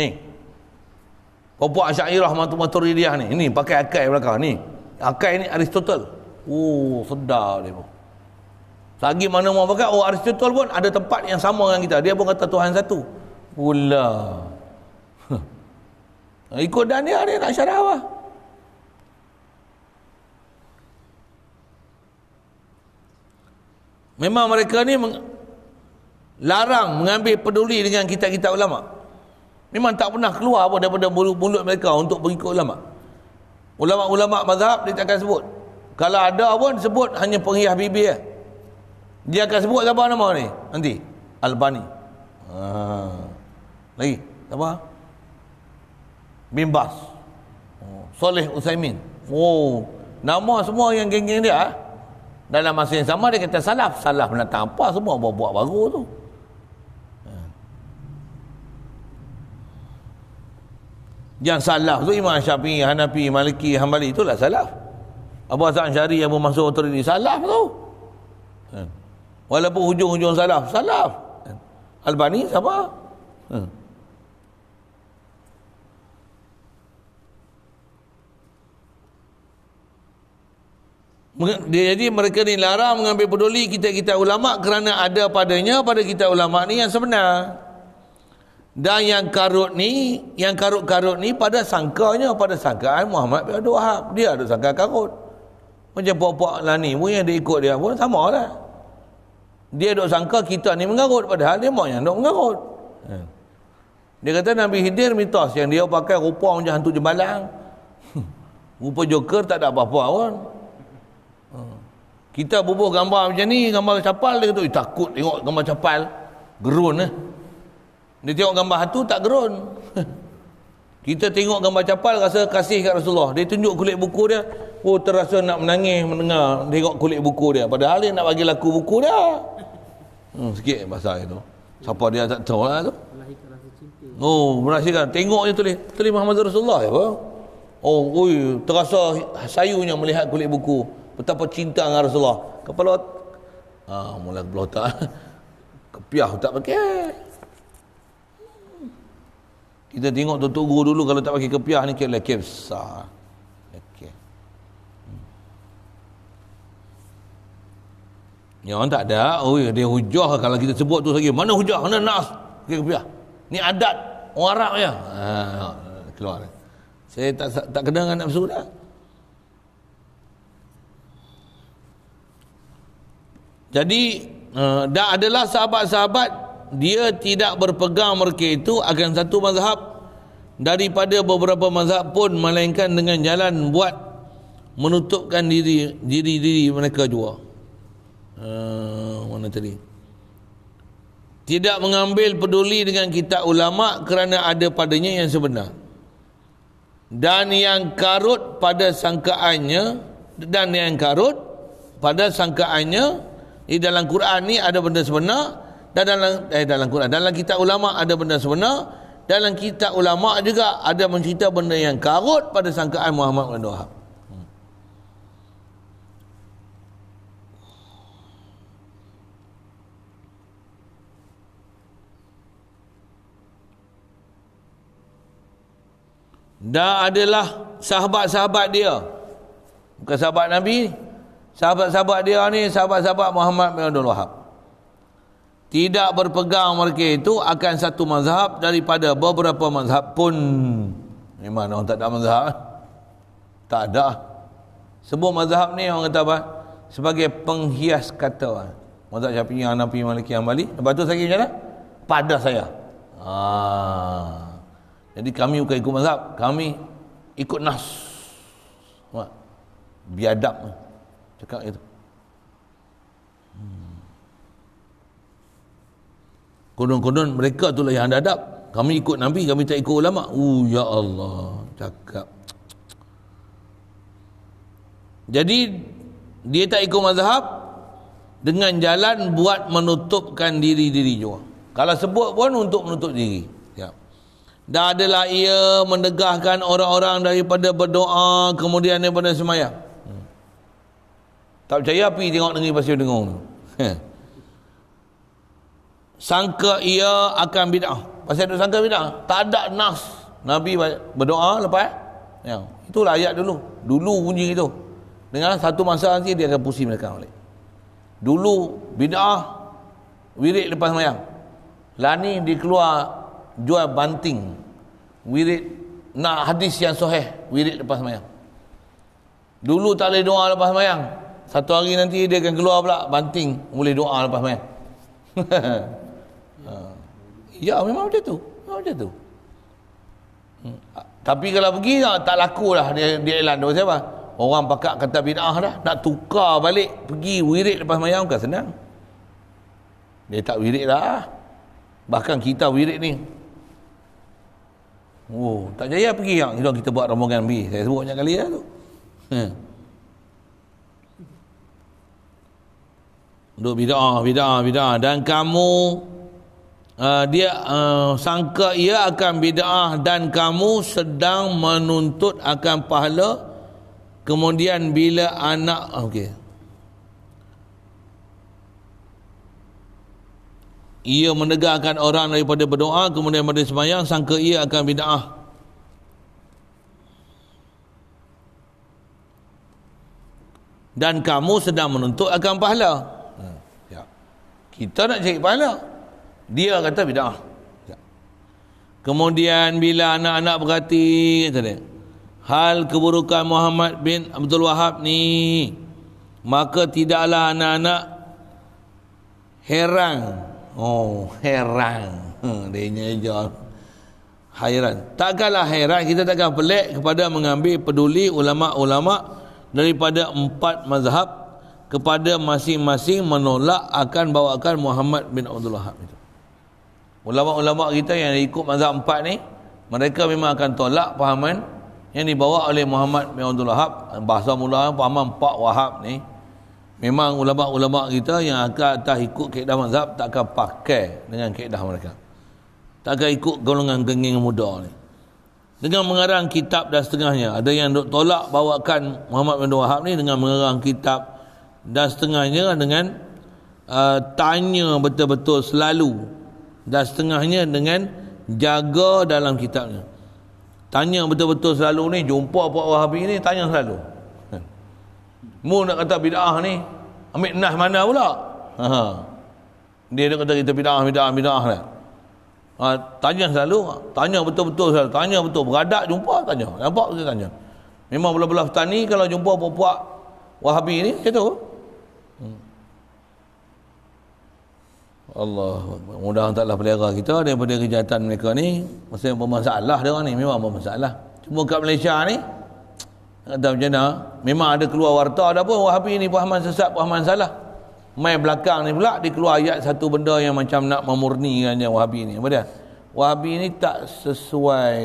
Ni. Kau buat syairah matur-maturidiyah ni. Ni pakai akai belakang ni. Akai ni Aristotle. Oh, sedap dia. Selagi mana mau pakai oh Aristotle pun ada tempat yang sama dengan kita. Dia pun kata Tuhan satu. Pula. Huh. Ikut dan dia dia nak syarah apa? Memang mereka ni meng- larang mengambil peduli dengan kitab-kitab ulama. Memang tak pernah keluar pun daripada mulut mereka untuk mengikut ulama. Ulama-ulama mazhab dia takkan sebut. Kalau ada pun sebut hanya penghias bibir. Dia akan sebut siapa nama ni? Nanti. Albani. Ha. Lagi. Siapa? Bin Bas. Oh. Soleh Usaimin. Oh. Nama semua yang geng-geng dia. Ah. Dalam masa yang sama dia kata salaf. Salaf menatang apa semua buat-buat baru tu. Ha. Yang salaf tu Imam Syafi'i, Hanafi, Maliki, Hanbali itulah salaf. Abu Hasan Syari, Abu Mas'ud Turini salaf tu. Hmm. Walaupun hujung-hujung salaf. Salaf. Albani siapa? Hmm. Jadi mereka ni larang mengambil peduli kita-kita ulama' kerana ada padanya pada kita ulama' ni yang sebenar. Dan yang karut ni, yang karut-karut ni pada sangkanya, pada sangkaan Muhammad bin Abdul Wahab. Dia ada sangka karut. Macam puak-puak lani pun yang dia ikut dia pun sama lah. Kan? Dia dok sangka kita ni mengarut padahal dia yang duk mengarut. Ha. Dia kata Nabi hidir mitos yang dia pakai rupa macam hantu jembalang. Rupa joker tak ada apa-apa pun. Ha. Kita bubuh gambar macam ni, gambar capal dia kata, takut tengok gambar capal. Gerun eh. Dia tengok gambar hantu tak gerun. Kita tengok gambar capal rasa kasih kat Rasulullah. Dia tunjuk kulit buku dia. Oh terasa nak menangis mendengar tengok kulit buku dia. Padahal dia nak bagi laku buku dia. Hmm, sikit pasal itu. Siapa dia tak tahu lah tu. Oh merasakan. Tengok je tulis. Tulis Muhammad Rasulullah apa? Oh ui, terasa sayunya melihat kulit buku. Betapa cinta dengan Rasulullah. Kepala Ah, mula kepala Kepiah tak pakai. Kita tengok tu guru dulu kalau tak pakai kepiah ni kira lekir besar. Lekir. Ni hmm. ya, orang tak ada. Oh, ya, dia hujah kalau kita sebut tu lagi. Mana hujah? Mana nas? Pakai kepiah. Ni adat. Orang Arab je. Ya. Ha, keluar. Saya tak tak kena dengan nafsu dah. Jadi, uh, dah adalah sahabat-sahabat dia tidak berpegang mereka itu akan satu mazhab daripada beberapa mazhab pun melainkan dengan jalan buat menutupkan diri diri diri mereka jua. Uh, ah, mana tadi? Tidak mengambil peduli dengan kitab ulama kerana ada padanya yang sebenar. Dan yang karut pada sangkaannya dan yang karut pada sangkaannya di dalam Quran ni ada benda sebenar dan dalam eh, dalam Quran dalam kitab ulama ada benda sebenar dalam kitab ulama juga ada mencerita benda yang karut pada sangkaan Muhammad bin Abdul Wahab dan adalah sahabat-sahabat dia bukan sahabat Nabi sahabat-sahabat dia ni sahabat-sahabat Muhammad bin Abdul Wahab tidak berpegang mereka itu akan satu mazhab daripada beberapa mazhab pun memang orang tak ada mazhab tak ada sebuah mazhab ni orang kata apa sebagai penghias kata mazhab syafi'i hanafi maliki hanbali lepas tu saya kata pada saya ha. jadi kami bukan ikut mazhab kami ikut nas biadab cakap itu Konon-konon mereka tu lah yang anda hadap. Kami ikut Nabi, kami tak ikut ulama. Oh ya Allah. Cakap. Jadi, dia tak ikut mazhab dengan jalan buat menutupkan diri-diri juga. Kalau sebut pun untuk menutup diri. Ya. Dan adalah ia mendegahkan orang-orang daripada berdoa kemudian daripada semayang. Hmm. Tak percaya pergi tengok negeri pasir dengung tu sangka ia akan bid'ah pasal dia sangka bid'ah tak ada nas Nabi berdoa lepas ya. itulah ayat dulu dulu bunyi itu dengan satu masa nanti dia akan pusing mereka balik dulu bid'ah wirid lepas mayang lani dikeluar jual banting wirid nak hadis yang soheh wirid lepas mayang dulu tak boleh doa lepas mayang satu hari nanti dia akan keluar pula banting boleh doa lepas mayang Ya memang macam tu. Memang macam tu. Hmm. Ah, tapi kalau pergi ah, tak laku lah dia, dia elan tu siapa? Orang pakak kata bid'ah dah. Nak tukar balik pergi wirid lepas mayang bukan senang. Dia tak wirid lah. Bahkan kita wirid ni. Oh, tak jaya pergi yang ah. kita, kita buat rombongan B. Saya sebut banyak kali ya tu. Hmm. Ha. Duk bid'ah, bid'ah, bid'ah. Dan kamu uh, dia uh, sangka ia akan bid'ah dan kamu sedang menuntut akan pahala kemudian bila anak ah, okey ia menegakkan orang daripada berdoa kemudian pada sembahyang sangka ia akan bid'ah dan kamu sedang menuntut akan pahala hmm, ya. kita nak cari pahala dia kata bid'ah ya. kemudian bila anak-anak berkati, kata dia hal keburukan Muhammad bin Abdul Wahab ni maka tidaklah anak-anak heran oh heran ha, dia nyeja hairan takkanlah hairan kita takkan pelik kepada mengambil peduli ulama-ulama daripada empat mazhab kepada masing-masing menolak akan bawakan Muhammad bin Abdul Wahab itu ulama-ulama kita yang ikut mazhab empat ni mereka memang akan tolak pahaman yang dibawa oleh Muhammad bin Abdul Wahab bahasa mula pahaman empat wahab ni memang ulama-ulama kita yang akan atas ikut kaedah mazhab tak akan pakai dengan kaedah mereka tak akan ikut golongan genging muda ni dengan mengarang kitab dan setengahnya ada yang duk tolak bawakan Muhammad bin Wahab ni dengan mengarang kitab dan setengahnya dengan uh, tanya betul-betul selalu dan setengahnya dengan jaga dalam kitabnya tanya betul-betul selalu ni jumpa puak wahabi ni tanya selalu ha. mu nak kata bid'ah ni ambil nas mana pula ha. dia nak kata kita bid'ah bid'ah bid'ah lah ha. tanya selalu tanya betul-betul selalu tanya betul beradak jumpa tanya nampak dia tanya memang belah-belah petani kalau jumpa puak-puak wahabi ni macam tu Allah. Mudah taklah pelihara kita daripada kejahatan mereka ni. Maksudnya bermasalah dia ni. Memang bermasalah. Cuma kat Malaysia ni. Kata macam mana. Memang ada keluar warta Ada pun. Wahabi ni Puhaman sesat, Puhaman salah. Mai belakang ni pula. Dia keluar ayat satu benda yang macam nak memurnikan yang Wahabi ni. Apa dia? Wahabi ni tak sesuai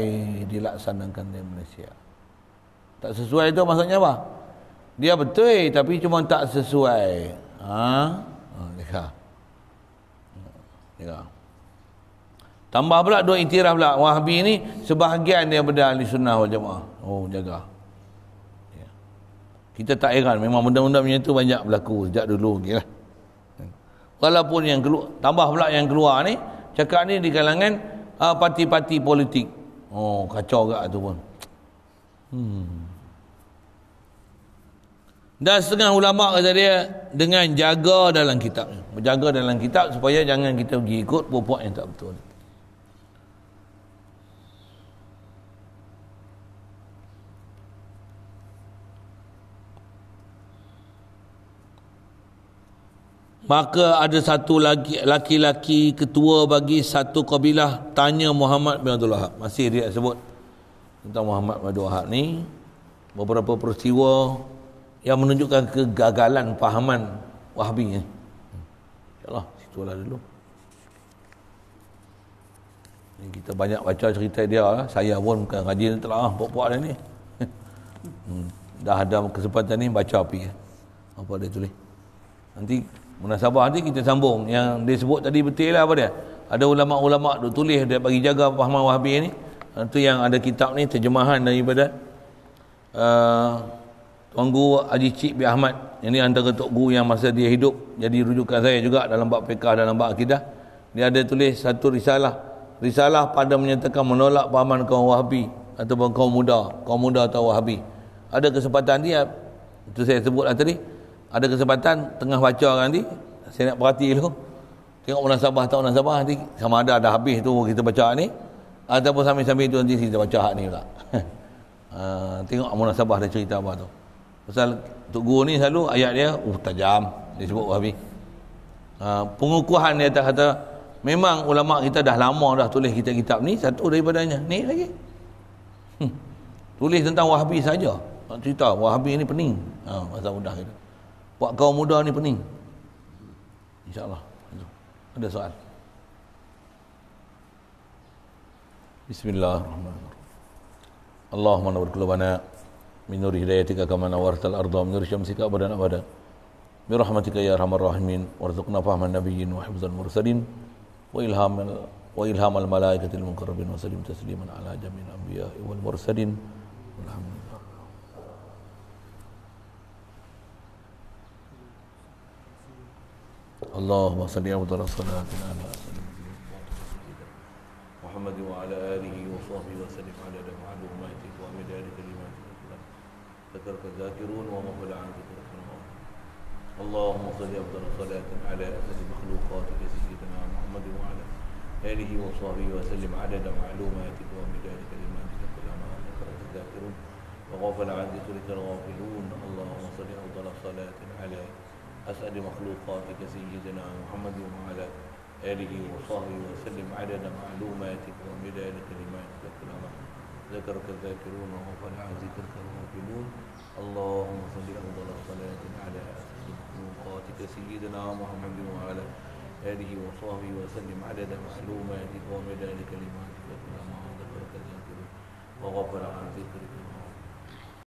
dilaksanakan di Malaysia. Tak sesuai tu maksudnya apa? Dia betul tapi cuma tak sesuai. Ha? Ha, dekat ya. tambah pula dua itiraf pula wahabi ni sebahagian dia berada di sunnah wal jamaah oh jaga ya. kita tak heran memang benda-benda macam tu banyak berlaku sejak dulu okay ya. walaupun yang keluar tambah pula yang keluar ni cakap ni di kalangan uh, parti-parti politik oh kacau gak tu pun hmm dan setengah ulama kata dia dengan jaga dalam kitabnya. Menjaga dalam kitab supaya jangan kita pergi ikut perempuan yang tak betul. Maka ada satu lagi laki-laki ketua bagi satu kabilah tanya Muhammad bin Abdul Wahab. Masih dia sebut tentang Muhammad bin Abdul Wahab ni beberapa peristiwa yang menunjukkan kegagalan pahaman Wahabi ni itulah dulu ini kita banyak baca cerita dia lah. saya pun bukan rajin telah buat-buat dia ni hmm. dah ada kesempatan ni baca api ya. apa dia tulis nanti munasabah nanti kita sambung yang dia sebut tadi betul lah apa dia ada ulama-ulama tu tulis dia bagi jaga pahaman wahabi ni itu yang ada kitab ni terjemahan daripada uh, Tuan Guru Haji Cik B. Ahmad ini antara tok guru yang masa dia hidup jadi rujukan saya juga dalam bab fiqah dalam bab akidah dia ada tulis satu risalah risalah pada menyatakan menolak pemahaman kaum wahabi ataupun kaum muda kaum muda atau wahabi ada kesempatan dia ya, itu saya sebut lah tadi ada kesempatan tengah baca kan nanti saya nak perhati dulu tengok munasabah tak munasabah nanti sama ada dah habis tu kita baca ni ataupun sambil-sambil tu nanti kita baca hak ni pula ah, tengok munasabah dah cerita apa tu Pasal Tok Guru ni selalu ayat dia uh, tajam. Dia sebut Wahabi. Uh, pengukuhan dia tak kata memang ulama kita dah lama dah tulis kitab-kitab ni satu daripadanya ni lagi hmm. tulis tentang wahabi saja nak cerita wahabi ni pening ha, masa muda kita buat kau muda ni pening insyaallah ada soal bismillahirrahmanirrahim Allahumma nabur kulubana min nuri hidayatika kama nawartal arda min nuri syamsika abadan abada bi rahmatika ya arhamar rahimin warzuqna fahman nabiyyin wa hifzan mursalin wa ilhamal wa ilhamal malaikati al muqarrabin wa salim tasliman ala jami'il anbiya wal mursalin alhamdulillah اللهم wa على محمد صلى الله wa وسلم محمد وعلى اله وصحبه وسلم على دم ذكرك ذاكرون ومهل عن ذكرك الموت اللهم صل أفضل صلاة على أسد مخلوقاتك سيدنا محمد وعلى آله وصحبه وسلم عدد معلوماتك ومداد كلماتك كلما ذكرك ذاكرون وغفل عن ذكرك الغافلون اللهم صل أفضل صلاة على اسد مخلوقاتك سيدنا محمد وعلى آله وصحبه وسلم عدد معلوماتك ومداد كلماتك كلما ذكرك الذاكرون وغفل عن ذكرك الغافلون اللهم صل أفضل الصلاة على مخلوقاتك سيدنا محمد وعلى آله وصحبه وسلم عدد معلوماتك ومداد كلماتك ما ذكرك وغفر عن ذكرك